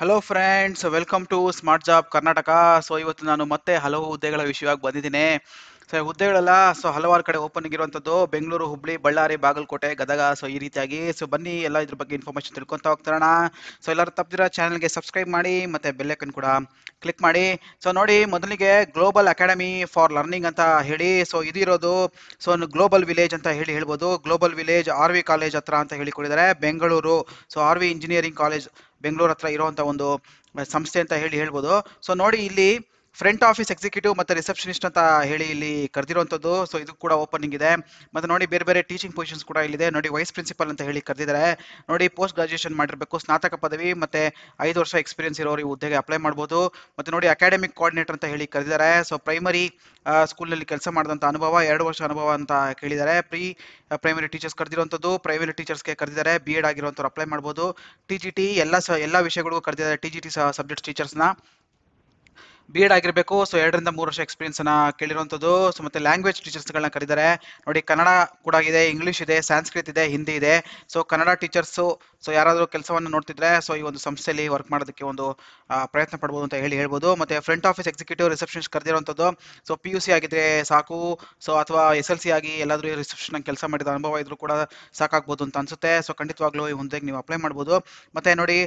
Hello friends welcome to smart job Karnataka so ಇವತ್ತು ನಾನು ಮತ್ತೆ ಹಲವು ಹುದ್ದೆಗಳ ವಿಷಯವಾಗಿ ಬಂದಿದ್ದೀನಿ ಸೊ ಹುದ್ದೆಗಳೆಲ್ಲ ಸೊ ಹಲವಾರು ಕಡೆ ಓಪನ್ ಆಗಿರುವಂಥದ್ದು ಬೆಂಗಳೂರು ಹುಬ್ಳಿ ಬಳ್ಳಾರಿ ಬಾಗಲಕೋಟೆ ಗದಗ ಸೊ ಈ ರೀತಿಯಾಗಿ ಸೊ ಬನ್ನಿ ಎಲ್ಲ ಇದ್ರ ಬಗ್ಗೆ ಇನ್ಫಾರ್ಮೇಷನ್ ತಿಳ್ಕೊತಾ ಹೋಗ್ತಾರಣ ಸೊ ಎಲ್ಲರೂ ತಪ್ಪದಿರೋ ಚಾನಲ್ಗೆ ಸಬ್ಸ್ಕ್ರೈಬ್ ಮಾಡಿ ಮತ್ತು ಬೆಲ್ಲೆಕನ್ ಕೂಡ ಕ್ಲಿಕ್ ಮಾಡಿ ಸೊ ನೋಡಿ ಮೊದಲಿಗೆ ಗ್ಲೋಬಲ್ ಅಕಾಡೆಮಿ ಫಾರ್ ಲರ್ನಿಂಗ್ ಅಂತ ಹೇಳಿ ಸೊ ಇದು ಇರೋದು ಸೊ ಒಂದು ಗ್ಲೋಬಲ್ ವಿಲೇಜ್ ಅಂತ ಹೇಳಿ ಹೇಳ್ಬೋದು global village R V college ಹತ್ರ ಅಂತ ಹೇಳಿಕೊಡಿದ್ದಾರೆ Bengaluru so R V engineering college Bengaluru ಹತ್ರ ಇರುವಂಥ ಒಂದು ಸಂಸ್ಥೆ ಅಂತ ಹೇಳಿ ಹೇಳ್ಬೋದು ಸೊ ನೋಡಿ ಇಲ್ಲಿ ಫ್ರಂಟ್ ಆಫೀಸ್ ಎಕ್ಸಿಕ್ಯೂಟಿವ್ ಮತ್ತು ರಿಸೆಪ್ಷನಿಸ್ಟ್ ಅಂತ ಹೇಳಿ ಇಲ್ಲಿ ಕರೆದಿರುವಂಥದ್ದು ಸೊ ಇದು ಕೂಡ ಓಪನಿಂಗ್ ಇದೆ ಮತ್ತು ನೋಡಿ ಬೇರೆ ಬೇರೆ ಟೀಚಿಂಗ್ ಪೊಸಿಷನ್ಸ್ ಕೂಡ ಇಲ್ಲಿದೆ ನೋಡಿ ವೈಸ್ ಪ್ರಿನ್ಸಿಪಲ್ ಅಂತ ಹೇಳಿ ಕರೆದಿದ್ದಾರೆ ನೋಡಿ ಪೋಸ್ಟ್ ಗ್ರಾಜುಯೇಷನ್ ಮಾಡಿರಬೇಕು ಸ್ನಾತಕ ಪದವಿ ಮತ್ತು ಐದು ವರ್ಷ ಎಕ್ಸ್ಪೀರಿಯನ್ಸ್ ಇರೋರು ಈ ಹುದ್ದೆಗೆ ಅಪ್ಲೈ ಮಾಡ್ಬೋದು ಮತ್ತು ನೋಡಿ ಅಕಾಡೆಮಿಕ್ ಕೋಆರ್ಡಿನೇಟರ್ ಅಂತ ಹೇಳಿ ಕರೆದಿದ್ದಾರೆ ಸೊ ಪ್ರೈಮರಿ ಸ್ಕೂಲಲ್ಲಿ ಕೆಲಸ ಮಾಡಿದಂಥ ಅನುಭವ ಎರಡು ವರ್ಷ ಅನುಭವ ಅಂತ ಕೇಳಿದ್ದಾರೆ ಪ್ರೀ ಪ್ರೈಮರಿ ಟೀಚರ್ಸ್ ಕರೆದಿರುವಂಥದ್ದು ಪ್ರೈಮರಿ ಟೀಚರ್ಸ್ಗೆ ಕರೆದಿದ್ದಾರೆ ಬಿ ಎಡ್ ಆಗಿರುವಂಥವ್ರು ಅಪ್ಲೈ ಮಾಡ್ಬೋದು ಟಿ ಜಿ ಟಿ ಎಲ್ಲ ಸ ಎಲ್ಲ ವಿಷಯಗಳಿಗೂ ಕರೆದಿದ್ದಾರೆ ಟಿ ಜಿ ಟಿ ಸಬ್ಜೆಕ್ಟ್ಸ್ ಟೀಚರ್ಸ್ನ ಬಿ ಎಡ್ ಆಗಿರಬೇಕು ಸೊ ಎರಡರಿಂದ ಮೂರು ವರ್ಷ ಎಕ್ಸ್ಪೀರಿಯನ್ಸ್ ಕೇಳಿರುವಂಥದ್ದು ಸೊ ಮತ್ತೆ ಲ್ಯಾಂಗ್ವೇಜ್ ಟೀಚರ್ಸ್ಗಳನ್ನ ಕರೀತಾರೆ ನೋಡಿ ಕನ್ನಡ ಕೂಡ ಇದೆ ಇಂಗ್ಲೀಷ್ ಇದೆ ಸಂಸ್ಕೃತ್ ಇದೆ ಹಿಂದಿ ಇದೆ ಸೊ ಕನ್ನಡ ಟೀಚರ್ಸು ಸೊ ಯಾರಾದರೂ ಕೆಲಸವನ್ನು ನೋಡ್ತಿದ್ರೆ ಸೊ ಈ ಒಂದು ಸಂಸ್ಥೆಯಲ್ಲಿ ವರ್ಕ್ ಮಾಡೋದಕ್ಕೆ ಒಂದು ಪ್ರಯತ್ನ ಪಡ್ಬೋದು ಅಂತ ಹೇಳಿ ಹೇಳ್ಬೋದು ಮತ್ತೆ ಫ್ರಂಟ್ ಆಫೀಸ್ ಎಕ್ಸಿಕ್ಯೂಟಿವ್ ರಿಸೆಪ್ಷನ್ಸ್ ಕರೆದಿರುವಂಥದ್ದು ಸೊ ಪಿ ಯು ಸಿ ಆಗಿದ್ರೆ ಸಾಕು ಸೊ ಅಥವಾ ಎಸ್ ಎಲ್ ಸಿ ಆಗಿ ಎಲ್ಲಾದರೂ ರಿಸೆಪ್ಷನ್ ಕೆಲಸ ಮಾಡಿದ ಅನುಭವ ಇದ್ರು ಕೂಡ ಸಾಕಾಗ್ಬೋದು ಅಂತ ಅನ್ಸುತ್ತೆ ಸೊ ಖಂಡಿತವಾಗ್ಲೂ ಈ ಮುಂದೆ ನೀವು ಅಪ್ಲೈ ಮಾಡ್ಬೋದು ಮತ್ತೆ ನೋಡಿ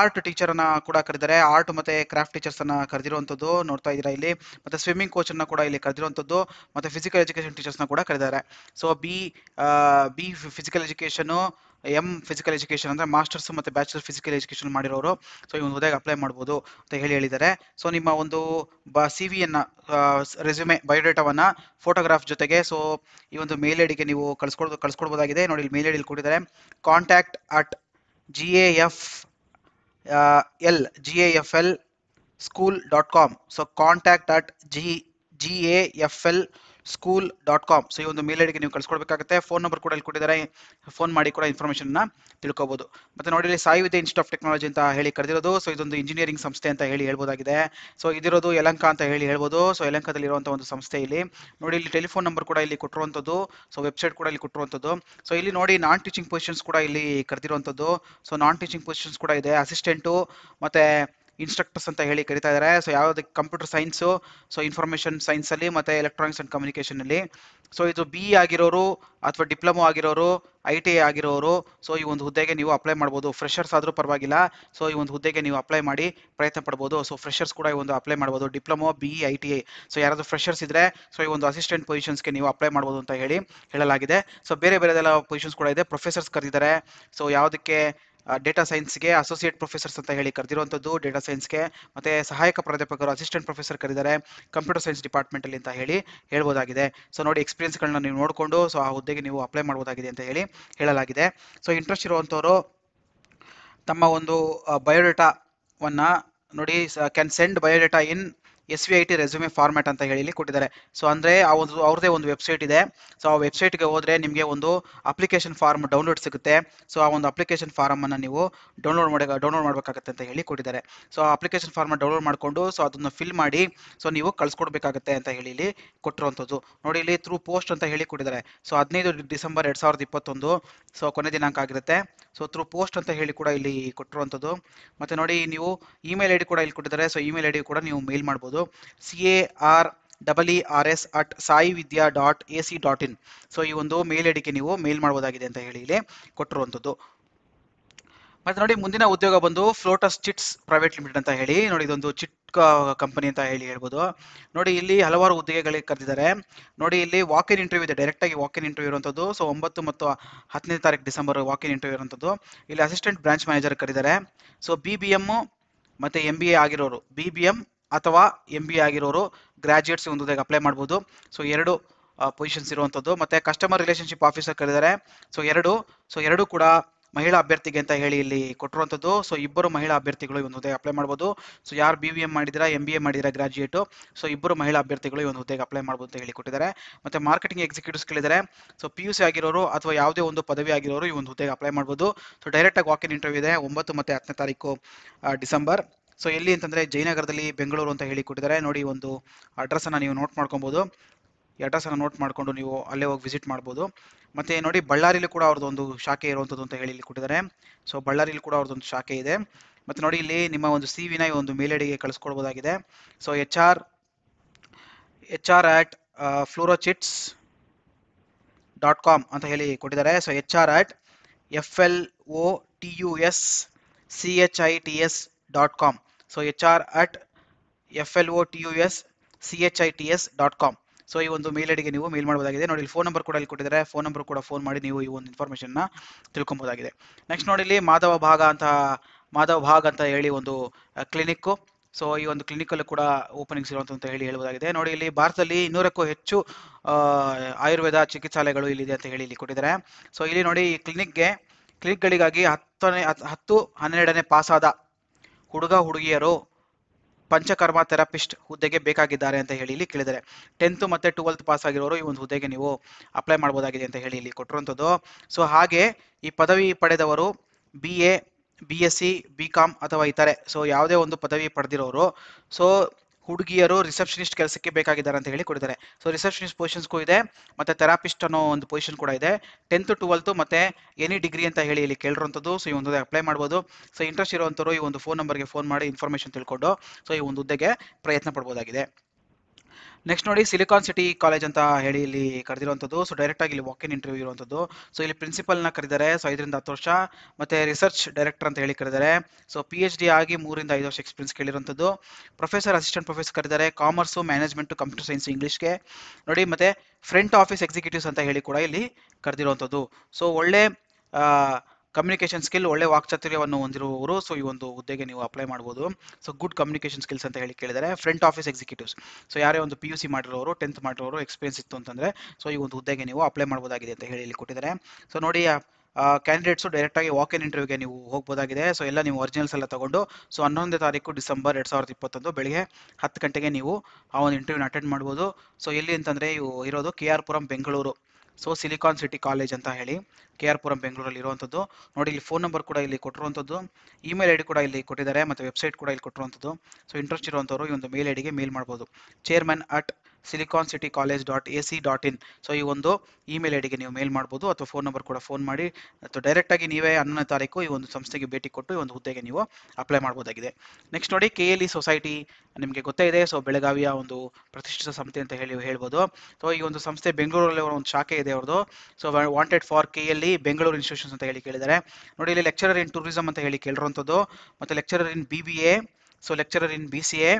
ಆರ್ಟ್ ಟೀಚರನ್ನು ಕೂಡ ಕರೆದಿದ್ದಾರೆ ಆರ್ಟ್ ಮತ್ತೆ ಕ್ರಾಫ್ಟ್ ಟೀಚರ್ಸನ್ನು ಕರೆದಿರುವಂಥದ್ದು ನೋಡ್ತಾ ಇದ್ದೀರಾ ಇಲ್ಲಿ ಮತ್ತೆ ಸ್ವಿಮ್ಮಿಂಗ್ ಕೋಚ್ ಅನ್ನ ಕೂಡ ಇಲ್ಲಿ ಕರೆದಿರುವಂಥದ್ದು ಮತ್ತೆ ಫಿಸಿಕಲ್ ಎಜುಕೇಶನ್ ನ ಕೂಡ ಕರೆದಿದ್ದಾರೆ so B B physical education M physical education ಅಂದ್ರೆ ಮಾಸ್ಟರ್ಸ್ ಮತ್ತೆ ಬ್ಯಾಚುಲರ್ ಫಿಸಿಕಲ್ ಎಜುಕೇಶನ್ ಮಾಡಿರೋರು ಸೊ ಈ ಒಂದು ಹುದ್ದೆಗೆ ಅಪ್ಲೈ ಮಾಡಬಹುದು ಅಂತ ಹೇಳಿ ಹೇಳಿದ್ದಾರೆ ಸೊ ನಿಮ್ಮ ಒಂದು ಬ ಸಿ ವಿಯನ್ನು ರೆಸ್ಯೂಮೆ ಬಯೋಡೇಟಾವನ್ನು ಫೋಟೋಗ್ರಾಫ್ ಜೊತೆಗೆ ಸೊ ಈ ಒಂದು ಮೇಲ್ ಡಿಗೆ ನೀವು ಕಳ್ಸ್ಕೊಡ್ ಕಳ್ಸ್ಕೊಡ್ಬೋದಾಗಿದೆ ನೋಡಿ ಇಲ್ಲಿ ಮೇಲ್ ಐಡಿಲಿ ಕೊಟ್ಟಿದ್ದಾರೆ contact at G A F L G A F L school dot com so school.com. G G A F L school dot com so ಈ ಒಂದು ಮೇಲ್ ಐಡಿಗೆ ನೀವು ಕಳ್ಸ್ಕೊಡ್ಬೇಕಾಗುತ್ತೆ ಫೋನ್ ನಂಬರ್ ಕೂಡ ಇಲ್ಲಿ ಕೊಟ್ಟಿದ್ದಾರೆ ಫೋನ್ ಮಾಡಿ ಕೂಡ ಇನ್ಫಾರ್ಮೇಷನ್ನ ತಿಳ್ಕೋಬಹುದು ಮತ್ತೆ ನೋಡಿ ಇಲ್ಲಿ ಸಾಯುವಿದೆ ಇನ್ಸ್ಟಿಟ್ ಆಫ್ ಟೆಕ್ನಾಲಜಿ ಅಂತ ಹೇಳಿ ಕರೆದಿರೋದು ಸೊ ಇದೊಂದು ಇಂಜಿನಿಯರಿಂಗ್ ಸಂಸ್ಥೆ ಅಂತ ಹೇಳಿ ಹೇಳ್ಬೋದಾಗಿದೆ ಸೊ ಇದಿರೋದು ಯಲಂಕ ಅಂತ ಹೇಳಿ ಹೇಳ್ಬೋದು ಸೊ ಯಲಂಕದಲ್ಲಿ ಇರುವಂಥ ಒಂದು ಸಂಸ್ಥೆ ಇಲ್ಲಿ ನೋಡಿ ಇಲ್ಲಿ ಟೆಲಿಫೋನ್ ನಂಬರ್ ಕೂಡ ಇಲ್ಲಿ ಕೊಟ್ಟಿರುವಂಥದ್ದು ಸೊ ವೆಬ್ಸೈಟ್ ಕೂಡ ಇಲ್ಲಿ ಕೊಟ್ಟಿರುವಂಥದ್ದು ಸೊ ಇಲ್ಲಿ ನೋಡಿ ನಾನ್ ಟೀಚಿಂಗ್ ಪೊಸಿಷನ್ಸ್ ಕೂಡ ಇಲ್ಲಿ ಕರೆದಿರುವಂಥದ್ದು ಸೊ ನಾನ್ ಟೀಚಿಂಗ್ ಪೊಸಿಷನ್ಸ್ ಕೂಡ ಇದೆ ಅಸಿಸ್ಟೆಂಟು ಮತ್ತು ಇನ್ಸ್ಟ್ರಕ್ಟರ್ಸ್ ಅಂತ ಹೇಳಿ ಕರಿತಾ ಇದ್ದಾರೆ ಸೊ ಯಾವುದಕ್ಕೆ ಕಂಪ್ಯೂಟರ್ ಸೈನ್ಸು ಸೊ ಇನ್ಫಾರ್ಮೇಷನ್ ಸೈನ್ಸಲ್ಲಿ ಮತ್ತು ಎಲೆಕ್ಟ್ರಾನಿಕ್ಸ್ ಆ್ಯಂಡ್ ಕಮ್ಯುನಿಕೇಷನಲ್ಲಿ ಸೊ ಇದು ಬಿ ಇ ಆಗಿರೋರು ಅಥವಾ ಡಿಪ್ಲೊಮೋ ಆಗಿರೋರು ಐ ಟಿ ಐ ಆಗಿರೋರು ಸೊ ಈ ಒಂದು ಹುದ್ದೆಗೆ ನೀವು ಅಪ್ಲೈ ಮಾಡ್ಬೋದು ಫ್ರೆಷರ್ಸ್ ಆದರೂ ಪರವಾಗಿಲ್ಲ ಸೊ ಈ ಒಂದು ಹುದ್ದೆಗೆ ನೀವು ಅಪ್ಲೈ ಮಾಡಿ ಪ್ರಯತ್ನ ಪಡ್ಬೋದು ಸೊ ಫ್ರೆಷರ್ಸ್ ಕೂಡ ಈ ಒಂದು ಅಪ್ಲೈ ಮಾಡ್ಬೋದು diploma B I T I so ಯಾರಾದರೂ ಫ್ರೆಷರ್ಸ್ ಇದ್ದರೆ ಸೊ ಈ ಒಂದು ಅಸಿಸ್ಟೆಂಟ್ ಪೊಸಿಷನ್ಸ್ಗೆ ನೀವು ಅಪ್ಲೈ ಮಾಡ್ಬೋದು ಅಂತ ಹೇಳಿ ಹೇಳಲಾಗಿದೆ ಸೊ ಬೇರೆ ಬೇರೆದೆಲ್ಲ ಪೊಸಿಷನ್ಸ್ ಕೂಡ ಇದೆ ಪ್ರೊಫೆಸರ್ಸ್ ಕರೆದಿದ್ದಾರೆ ಸೊ ಯಾವುದಕ್ಕೆ ಡೇಟಾ ಸೈನ್ಸ್ಗೆ ಅಸೋಸಿಯೇಟ್ ಪ್ರೊಫೆಸರ್ಸ್ ಅಂತ ಹೇಳಿ ಕರೆದಿರುವಂಥದ್ದು ಡೇಟಾ ಸೈನ್ಸ್ಗೆ ಮತ್ತು ಸಹಾಯಕ ಪ್ರಾಧ್ಯಾಪಕರು ಅಸಿಸ್ಟೆಂಟ್ ಪ್ರೊಫೆಸರ್ ಕರೆದಿದ್ದಾರೆ ಕಂಪ್ಯೂಟರ್ ಸೈನ್ಸ್ ಡಿಪಾರ್ಟ್ಮೆಂಟಲ್ಲಿ ಅಂತ ಹೇಳಿ ಹೇಳ್ಬೋದಾಗಿದೆ ಸೊ ನೋಡಿ ಎಕ್ಸ್ಪೀರಿಯನ್ಸ್ಗಳನ್ನ ನೀವು ನೋಡಿಕೊಂಡು ಸೊ ಆ ಹುದ್ದೆಗೆ ನೀವು ಅಪ್ಲೈ ಮಾಡ್ಬೋದಾಗಿದೆ ಅಂತ ಹೇಳಿ ಹೇಳಲಾಗಿದೆ ಸೊ ಇಂಟ್ರೆಸ್ಟ್ ಇರುವಂಥವರು ತಮ್ಮ ಒಂದು ಬಯೋಡೇಟಾವನ್ನು ನೋಡಿ can send biodata in S V I T resume format ಅಂತ ಹೇಳಿ ಕೊಟ್ಟಿದ್ದಾರೆ ಸೊ ಅಂದರೆ ಒಂದು ಅವ್ರದ್ದೇ ಒಂದು ವೆಬ್ಸೈಟ್ ಇದೆ ಸೊ ಆ ವೆಬ್ಸೈಟ್ಗೆ ಹೋದರೆ ನಿಮಗೆ ಒಂದು ಅಪ್ಲಿಕೇಶನ್ ಫಾರ್ಮ್ ಡೌನ್ಲೋಡ್ ಸಿಗುತ್ತೆ ಸೊ ಆ ಒಂದು ಅಪ್ಲಿಕೇಶನ್ ಫಾರ್ಮನ್ನು ನೀವು ಡೌನ್ಲೋಡ್ ಮಾಡಿ ಡೌನ್ಲೋಡ್ ಮಾಡಬೇಕಾಗುತ್ತೆ ಅಂತ ಹೇಳಿ ಕೊಟ್ಟಿದ್ದಾರೆ ಸೊ ಆ ಅಪ್ಲಿಕೇಶನ್ ಫಾರ್ಮ್ ಡೌನ್ಲೋಡ್ ಮಾಡಿಕೊಂಡು ಸೊ ಅದನ್ನು ಫಿಲ್ ಮಾಡಿ ಸೊ ನೀವು ಕಳಿಸ್ಕೊಡ್ಬೇಕಾಗತ್ತೆ ಅಂತ ಹೇಳಿ ಇಲ್ಲಿ ಕೊಟ್ಟಿರುವಂಥದ್ದು ನೋಡಿ ಇಲ್ಲಿ ಥ್ರೂ ಪೋಸ್ಟ್ ಅಂತ ಹೇಳಿ ಕೊಟ್ಟಿದ್ದಾರೆ ಸೊ ಹದಿನೈದು ಡಿಸೆಂಬರ್ ಎರಡು ಸಾವಿರದ ಇಪ್ಪತ್ತೊಂದು ಸೊ ಕೊನೆ ದಿನಾಂಕ ಆಗಿರುತ್ತೆ ಸೊ ತ್ರೂ ಪೋಸ್ಟ್ ಅಂತ ಹೇಳಿ ಕೂಡ ಇಲ್ಲಿ ಕೊಟ್ಟಿರುವಂಥದ್ದು ಮತ್ತು ನೋಡಿ ನೀವು ಇಮೇಲ್ ಐ ಕೂಡ ಇಲ್ಲಿ ಕೊಟ್ಟಿದ್ದಾರೆ ಸೊ ಇಮೇಲ್ ಐ ಡಿ ಕೂಡ ನೀವು ಮೇಲ್ ಮಾಡ್ಬೋದು C A R double E R S at Sai Vidya dot A C dot in so ಈ ಒಂದು ಮೇಲ್ ಐಡಿಗೆ ನೀವು ಮೇಲ್ ಮಾಡಬಹುದಾಗಿದೆ ಅಂತ ಹೇಳಿ ಇಲ್ಲಿ ಕೊಟ್ಟಿರುವಂಥದ್ದು ಮತ್ತೆ ನೋಡಿ ಮುಂದಿನ ಉದ್ಯೋಗ ಬಂದು ಫ್ಲೋಟಸ್ ಚಿಟ್ಸ್ ಪ್ರೈವೇಟ್ ಲಿಮಿಟೆಡ್ ಅಂತ ಹೇಳಿ ನೋಡಿ ಇದೊಂದು ಚಿಟ್ ಕಂಪನಿ ಅಂತ ಹೇಳಿ ಹೇಳ್ಬೋದು ನೋಡಿ ಇಲ್ಲಿ ಹಲವಾರು ಹುದ್ದೆಗಳಿಗೆ ಕರೆದಿದ್ದಾರೆ ನೋಡಿ ಇಲ್ಲಿ ವಾಕ್ ಇನ್ ಇಂಟರ್ವ್ಯೂ ಇದೆ ಡೈರೆಕ್ಟ್ ಆಗಿ ವಾಕ್ ಇನ್ ಇಂಟರ್ವ್ಯೂ ಇರುವಂಥದ್ದು ಸೊ ಒಂಬತ್ತು ಮತ್ತು ಹತ್ತನೇ ತಾರೀಕು ಡಿಸೆಂಬರ್ ವಾಕ್ ಇನ್ ಇಂಟರ್ವ್ಯೂ ಇರುವಂಥದ್ದು ಇಲ್ಲಿ ಅಸಿಸ್ಟೆಂಟ್ ಬ್ರಾಂಚ್ ಮ್ಯಾನೇಜರ್ ಕರೆದಿದ್ದಾರೆ ಸೊ ಬಿ ಬಿ ಎಮ್ ಮತ್ತೆ ಎಂ ಬಿ ಎ ಆಗಿರೋರು ಬಿ ಬಿ ಎಮ್ ಅಥವಾ ಎಂ ಬಿ ಎ ಆಗಿರೋರು ಗ್ರಾಜ್ಯುಯೇಟ್ಸ್ ಒಂದು ಹುದ್ದೆಗೆ ಅಪ್ಲೈ ಮಾಡ್ಬೋದು ಸೊ ಎರಡು ಪೊಸಿಷನ್ಸ್ ಇರುವಂಥದ್ದು ಮತ್ತೆ ಕಸ್ಟಮರ್ ರಿಲೇಷನ್ಶಿಪ್ ಆಫೀಸರ್ ಕರೆದಿದ್ದಾರೆ ಸೊ ಎರಡು ಸೊ ಎರಡು ಕೂಡ ಮಹಿಳಾ ಅಭ್ಯರ್ಥಿಗೆ ಅಂತ ಹೇಳಿ ಇಲ್ಲಿ ಕೊಟ್ಟಿರುವಂಥದ್ದು ಸೊ ಇಬ್ಬರು ಮಹಿಳಾ ಅಭ್ಯರ್ಥಿಗಳು ಈ ಒಂದು ಹುದ್ದೆಗೆ ಅಪ್ಲೈ ಮಾಡ್ಬೋದು ಸೊ ಯಾರು ಬಿ ವಿ ಎಂ ಮಾಡಿದಿರಾ ಎಂ ಬಿ ಎ ಮಾಡಿದಿರಾ ಗ್ರಾಜ್ಯುಯೇಟು ಸೊ ಇಬ್ಬರು ಮಹಿಳಾ ಅಭ್ಯರ್ಥಿಗಳು ಈ ಒಂದು ಹುದ್ದೆಗೆ ಅಪ್ಲೈ ಮಾಡ್ಬೋದು ಅಂತ ಹೇಳಿ ಕೊಟ್ಟಿದ್ದಾರೆ ಮತ್ತೆ ಮಾರ್ಕೆಟಿಂಗ್ ಎಕ್ಸಿಕ್ಯೂಟಿವ್ಸ್ಗಳಿದ್ದಾರೆ ಸೊ ಪಿ ಯು ಸಿ ಆಗಿರೋರು ಅಥವಾ ಯಾವುದೇ ಒಂದು ಪದವಿ ಆಗಿರೋರು ಈ ಒಂದು ಹುದ್ದೆಗೆ ಅಪ್ಲೈ ಮಾಡ್ಬೋದು ಸೊ ಡೈರೆಕ್ಟಾಗಿ ವಾಕ್ ಇನ್ ಇಂಟರ್ವ್ಯೂ ಇದೆ ಒಂಬತ್ತು ಮತ್ತು ಹತ್ತನೇ ತಾರೀಕು ಡಿಸೆಂಬರ್ ಸೊ ಎಲ್ಲಿ ಅಂತಂದರೆ ಜಯನಗರದಲ್ಲಿ ಬೆಂಗಳೂರು ಅಂತ ಹೇಳಿ ಕೊಟ್ಟಿದ್ದಾರೆ ನೋಡಿ ಒಂದು ಅಡ್ರೆಸ್ಸನ್ನು ನೀವು ನೋಟ್ ಮಾಡ್ಕೊಬೋದು ಈ ಅಡ್ರೆಸ್ಸನ್ನು ನೋಟ್ ಮಾಡಿಕೊಂಡು ನೀವು ಅಲ್ಲೇ ಹೋಗಿ ವಿಸಿಟ್ ಮಾಡ್ಬೋದು ಮತ್ತು ನೋಡಿ ಬಳ್ಳಾರಿಲಿ ಕೂಡ ಅವ್ರದ್ದು ಒಂದು ಶಾಖೆ ಇರುವಂಥದ್ದು ಅಂತ ಹೇಳಿ ಇಲ್ಲಿ ಕೊಟ್ಟಿದ್ದಾರೆ ಸೊ ಬಳ್ಳಾರಿಲಿ ಕೂಡ ಅವ್ರದ್ದೊಂದು ಶಾಖೆ ಇದೆ ಮತ್ತು ನೋಡಿ ಇಲ್ಲಿ ನಿಮ್ಮ ಒಂದು ಸಿ ವಿನ ಒಂದು ಮೇಲ್ ಐಡಿಗೆ ಕಳಿಸ್ಕೊಡ್ಬೋದಾಗಿದೆ so H R H R at flotuschits dot com ಅಂತ ಹೇಳಿ ಕೊಟ್ಟಿದ್ದಾರೆ so H R at F L O T U S C H I T S dot com so H R at F L O T U S C H I T S dot com so ಈ ಒಂದು mail ಐಡಿಗೆ ನೀವು ಮೇಲ್ ಮಾಡಬಹುದಾಗಿದೆ ನೋಡಿ phone number ಕೂಡ ಇಲ್ಲಿ ಕೊಟ್ಟಿದ್ದಾರೆ phone number ಕೂಡ phone ಮಾಡಿ ನೀವು ಈ ಒಂದು ನ ತಿಳ್ಕೊಬಹುದಾಗಿದೆ ನೆಕ್ಸ್ಟ್ ನೋಡಿ ಇಲ್ಲಿ ಮಾಧವ ಭಾಗ ಅಂತ ಮಾಧವ ಭಾಗ ಅಂತ ಹೇಳಿ ಒಂದು ಕ್ಲಿನಿಕ್ ಸೊ ಈ ಒಂದು ಕ್ಲಿನಿಕಲ್ಲೂ ಕೂಡ ಓಪನಿಂಗ್ಸ್ ಇರುವಂತ ಹೇಳಿ ಹೇಳಬಹುದಾಗಿದೆ ನೋಡಿ ಇಲ್ಲಿ ಭಾರತದಲ್ಲಿ ಇನ್ನೂರಕ್ಕೂ ಹೆಚ್ಚು ಆಯುರ್ವೇದ ಚಿಕಿತ್ಸಾಲಯಗಳು ಇಲ್ಲಿದೆ ಅಂತ ಹೇಳಿ ಇಲ್ಲಿ ಕೊಟ್ಟಿದ್ದಾರೆ ಸೊ ಇಲ್ಲಿ ನೋಡಿ ಈ ಕ್ಲಿನಿಕ್ಗೆ ಕ್ಲಿನಿಕ್ಗಳಿಗಾಗಿ ಹತ್ತನೇ ಹತ್ತು ಹನ್ನೆರಡನೇ ಪಾಸಾದ ಹುಡುಗ ಹುಡುಗಿಯರು ಪಂಚಕರ್ಮ ಥೆರಪಿಸ್ಟ್ ಹುದ್ದೆಗೆ ಬೇಕಾಗಿದ್ದಾರೆ ಅಂತ ಹೇಳಿ ಇಲ್ಲಿ ಕೇಳಿದರೆ ಟೆಂತ್ ಮತ್ತು ಟ್ವೆಲ್ತ್ ಪಾಸ್ ಆಗಿರೋರು ಈ ಒಂದು ಹುದ್ದೆಗೆ ನೀವು ಅಪ್ಲೈ ಮಾಡ್ಬೋದಾಗಿದೆ ಅಂತ ಹೇಳಿ ಇಲ್ಲಿ ಕೊಟ್ಟಿರುವಂಥದ್ದು ಸೊ ಹಾಗೆ ಈ ಪದವಿ ಪಡೆದವರು B A B S C B com ಅಥವಾ ಇತರೆ ಸೊ ಯಾವುದೇ ಒಂದು ಪದವಿ ಪಡೆದಿರೋರು ಸೊ ಹುಡುಗಿಯರು ರಿಸೆಪ್ಷನಿಸ್ಟ್ ಕೆಲಸಕ್ಕೆ ಬೇಕಾಗಿದ್ದಾರೆ ಅಂತ ಹೇಳಿ ಕೊಡಿದ್ದಾರೆ ಸೊ ರಿಸೆಪ್ಷನಿಸ್ಟ್ ಪೊಸಿಷನ್ಸ್ಗೂ ಇದೆ ಮತ್ತೆ ಥೆರಾಪಿಸ್ಟ್ ಅನ್ನೋ ಒಂದು ಪೊಸಿಷನ್ ಕೂಡ ಇದೆ ಟೆಂತ್ ಟುವೆಲ್ತು ಮತ್ತೆ ಎನಿ ಡಿಗ್ರಿ ಅಂತ ಹೇಳಿ ಇಲ್ಲಿ ಕೇಳಿರುವಂಥದ್ದು ಸೊ ಈ ಒಂದು ಅಪ್ಲೈ ಮಾಡ್ಬೋದು ಸೊ ಇಂಟ್ರೆಸ್ಟ್ ಇರುವಂಥವ್ರು ಈ ಒಂದು ಫೋನ್ ನಂಬರ್ಗೆ ಫೋನ್ ಮಾಡಿ ಇನ್ಫಾರ್ಮೇಷನ್ ತಿಳ್ಕೊಂಡು ಸೊ ಈ ಒಂದು ಹುದ್ದೆಗೆ ಪ್ರಯತ್ನ ಪಡ್ಬೋದಾಗಿದೆ ನೆಕ್ಸ್ಟ್ ನೋಡಿ ಸಿಲಿಕಾನ್ ಸಿಟಿ ಕಾಲೇಜ್ ಅಂತ ಹೇಳಿ ಇಲ್ಲಿ ಕರೆದಿರುವಂಥದ್ದು ಸೊ ಡೈರೆಕ್ಟ್ ಆಗಿ ಇಲ್ಲಿ ವಾಕ್ ಇನ್ ಇಂಟರ್ವ್ಯೂ ಇರುವಂಥದ್ದು ಸೊ ಇಲ್ಲಿ ಪ್ರಿನ್ಸಿಪಲ್ನ ಕರೆದಿದ್ದಾರೆ ಸೊ ಐದರಿಂದ ಹತ್ತು ವರ್ಷ ಮತ್ತೆ ರಿಸರ್ಚ್ ಡೈರೆಕ್ಟರ್ ಅಂತ ಹೇಳಿ ಕರೆದಿದ್ದಾರೆ ಸೊ ಪಿ ಎಚ್ ಡಿ ಆಗಿ ಮೂರಿಂದ ಐದು ವರ್ಷ ಎಕ್ಸ್ಪೀರಿಯನ್ಸ್ ಕೇಳಿರುವಂಥದ್ದು ಪ್ರೊಫೆಸರ್ ಅಸಿಸ್ಟೆಂಟ್ ಪ್ರೊಫೆಸರ್ ಕರೆದಿದ್ದಾರೆ ಕಾಮರ್ಸು ಮ್ಯಾನೇಜ್ಮೆಂಟ್ ಕಂಪ್ಯೂಟರ್ ಸೈನ್ಸ್ ಇಂಗ್ಲೀಷ್ಗೆ ನೋಡಿ ಮತ್ತೆ ಫ್ರಂಟ್ ಆಫೀಸ್ ಎಕ್ಸಿಕ್ಯೂಟಿವ್ಸ್ ಅಂತ ಹೇಳಿ ಕೂಡ ಇಲ್ಲಿ ಕರೆದಿರುವಂಥದ್ದು ಸೊ ಒಳ್ಳೆ ಕಮ್ಯುನಿಕೇಷನ್ ಸ್ಕಿಲ್ ಒಳ್ಳೆ ವಾಕ್ಚಾತುರ್ಯವನ್ನು ಹೊಂದಿರುವವರು ಸೊ ಈ ಒಂದು ಹುದ್ದೆಗೆ ನೀವು ಅಪ್ಲೈ ಮಾಡ್ಬೋದು ಸೊ ಗುಡ್ ಕಮ್ಯುನಿಕೇಶನ್ ಸ್ಕಿಲ್ಸ್ ಅಂತ ಹೇಳಿ ಕೇಳಿದರೆ ಫ್ರಂಟ್ ಆಫೀಸ್ ಎಕ್ಸಿಕ್ಯೂಟಿವ್ಸ್ ಸೊ ಯಾರೇ ಒಂದು ಪಿ ಯು ಸಿ ಮಾಡಿರೋರು ಟೆಂತ್ ಮಾಡಿರೋರು ಎಕ್ಸ್ಪೀರಿಯನ್ಸ್ ಇತ್ತು ಅಂತಂದರೆ ಸೊ ಈ ಒಂದು ಹುದ್ದೆಗೆ ನೀವು ಅಪ್ಲೈ ಮಾಡ್ಬೋದಾಗಿದೆ ಅಂತ ಹೇಳಿ ಕೊಟ್ಟಿದ್ದಾರೆ ಸೊ ನೋಡಿ ಕ್ಯಾಂಡಿಡೇಟ್ಸು ಡೈರೆಕ್ಟಾಗಿ ವಾಕ್ ಇನ್ ಇಂಟರ್ವ್ಯೂಗೆ ನೀವು ಹೋಗ್ಬೋದಾಗಿದೆ ಸೊ ಎಲ್ಲ ನೀವು ಒರಿಜಿನಲ್ಸ್ ಎಲ್ಲ ತಗೊಂಡು ಸೊ ಹನ್ನೊಂದನೇ ತಾರೀಕು ಡಿಸೆಂಬರ್ ಎರಡು ಸಾವಿರದ ಇಪ್ಪತ್ತೊಂದು ಬೆಳಿಗ್ಗೆ ಹತ್ತು ಗಂಟೆಗೆ ನೀವು ಆ ಒಂದು ಇಂಟರ್ವ್ಯೂನ ಅಟೆಂಡ್ ಮಾಡ್ಬೋದು ಸೊ ಎಲ್ಲಿ ಅಂತಂದರೆ ಇವು ಇರೋದು K R Puram Bengaluru so Silicon City College ಅಂತ ಹೇಳಿ ಕೆ ಆರ್ ಪುರಂ ಬೆಂಗಳೂರಲ್ಲಿ ಇರುವಂಥದ್ದು ನೋಡಿ ಇಲ್ಲಿ ಫೋನ್ ನಂಬರ್ ಕೂಡ ಇಲ್ಲಿ ಕೊಟ್ಟಿರುವಂಥದ್ದು ಇಮೇಲ್ ಐಡಿ ಕೂಡ ಇಲ್ಲಿ ಕೊಟ್ಟಿದ್ದಾರೆ ಮತ್ತು ವೆಬ್ಸೈಟ್ ಕೂಡ ಇಲ್ಲಿ ಕೊಟ್ಟಿರುವಂಥದ್ದು ಸೊ ಇಂಟ್ರೆಸ್ಟ್ ಇರುವಂಥವ್ರು ಈ ಒಂದು ಮೇಲ್ ಐಡಿಗೆ ಮೇಲ್ ಮಾಡ್ಬೋದು chairman at Silicon City College dot A C dot in so ಈ ಒಂದು ಇಮೇಲ್ ಐ ಡಿಗೆ ನೀವು ಮೇಲ್ ಮಾಡ್ಬೋದು ಅಥವಾ ಫೋನ್ ನಂಬರ್ ಕೂಡ ಫೋನ್ ಮಾಡಿ ಅಥವಾ ಡೈರೆಕ್ಟಾಗಿ ನೀವೇ ಹನ್ನೊಂದನೇ ತಾರೀಕು ಈ ಒಂದು ಸಂಸ್ಥೆಗೆ ಭೇಟಿ ಕೊಟ್ಟು ಈ ಒಂದು ಹುದ್ದೆಗೆ ನೀವು ಅಪ್ಲೈ ಮಾಡ್ಬೋದಾಗಿದೆ ನೆಕ್ಸ್ಟ್ ನೋಡಿ ಕೆ ಎಲ್ ಇ ಸೊಸೈಟಿ ನಿಮಗೆ ಗೊತ್ತೇ ಇದೆ ಸೊ ಬೆಳಗಾವಿಯ ಒಂದು ಪ್ರತಿಷ್ಠಿತ ಸಂಸ್ಥೆ ಅಂತ ಹೇಳಿ ಹೇಳ್ಬೋದು ಸೊ ಈ ಒಂದು ಸಂಸ್ಥೆ ಬೆಂಗಳೂರಲ್ಲಿ ಒಂದು ಶಾಖೆ ಇದೆ ಅವ್ರದ್ದು so wanted for K L E Bengaluru institutions ಅಂತ ಹೇಳಿ ಕೇಳಿದ್ದಾರೆ ನೋಡಿ ಇಲ್ಲಿ ಲೆಕ್ಚರರ್ ಇನ್ ಟೂರಿಸಮ್ ಅಂತ ಹೇಳಿ ಕೇಳಿರುವಂಥದ್ದು ಮತ್ತು lecturer in B B A so lecturer in B C A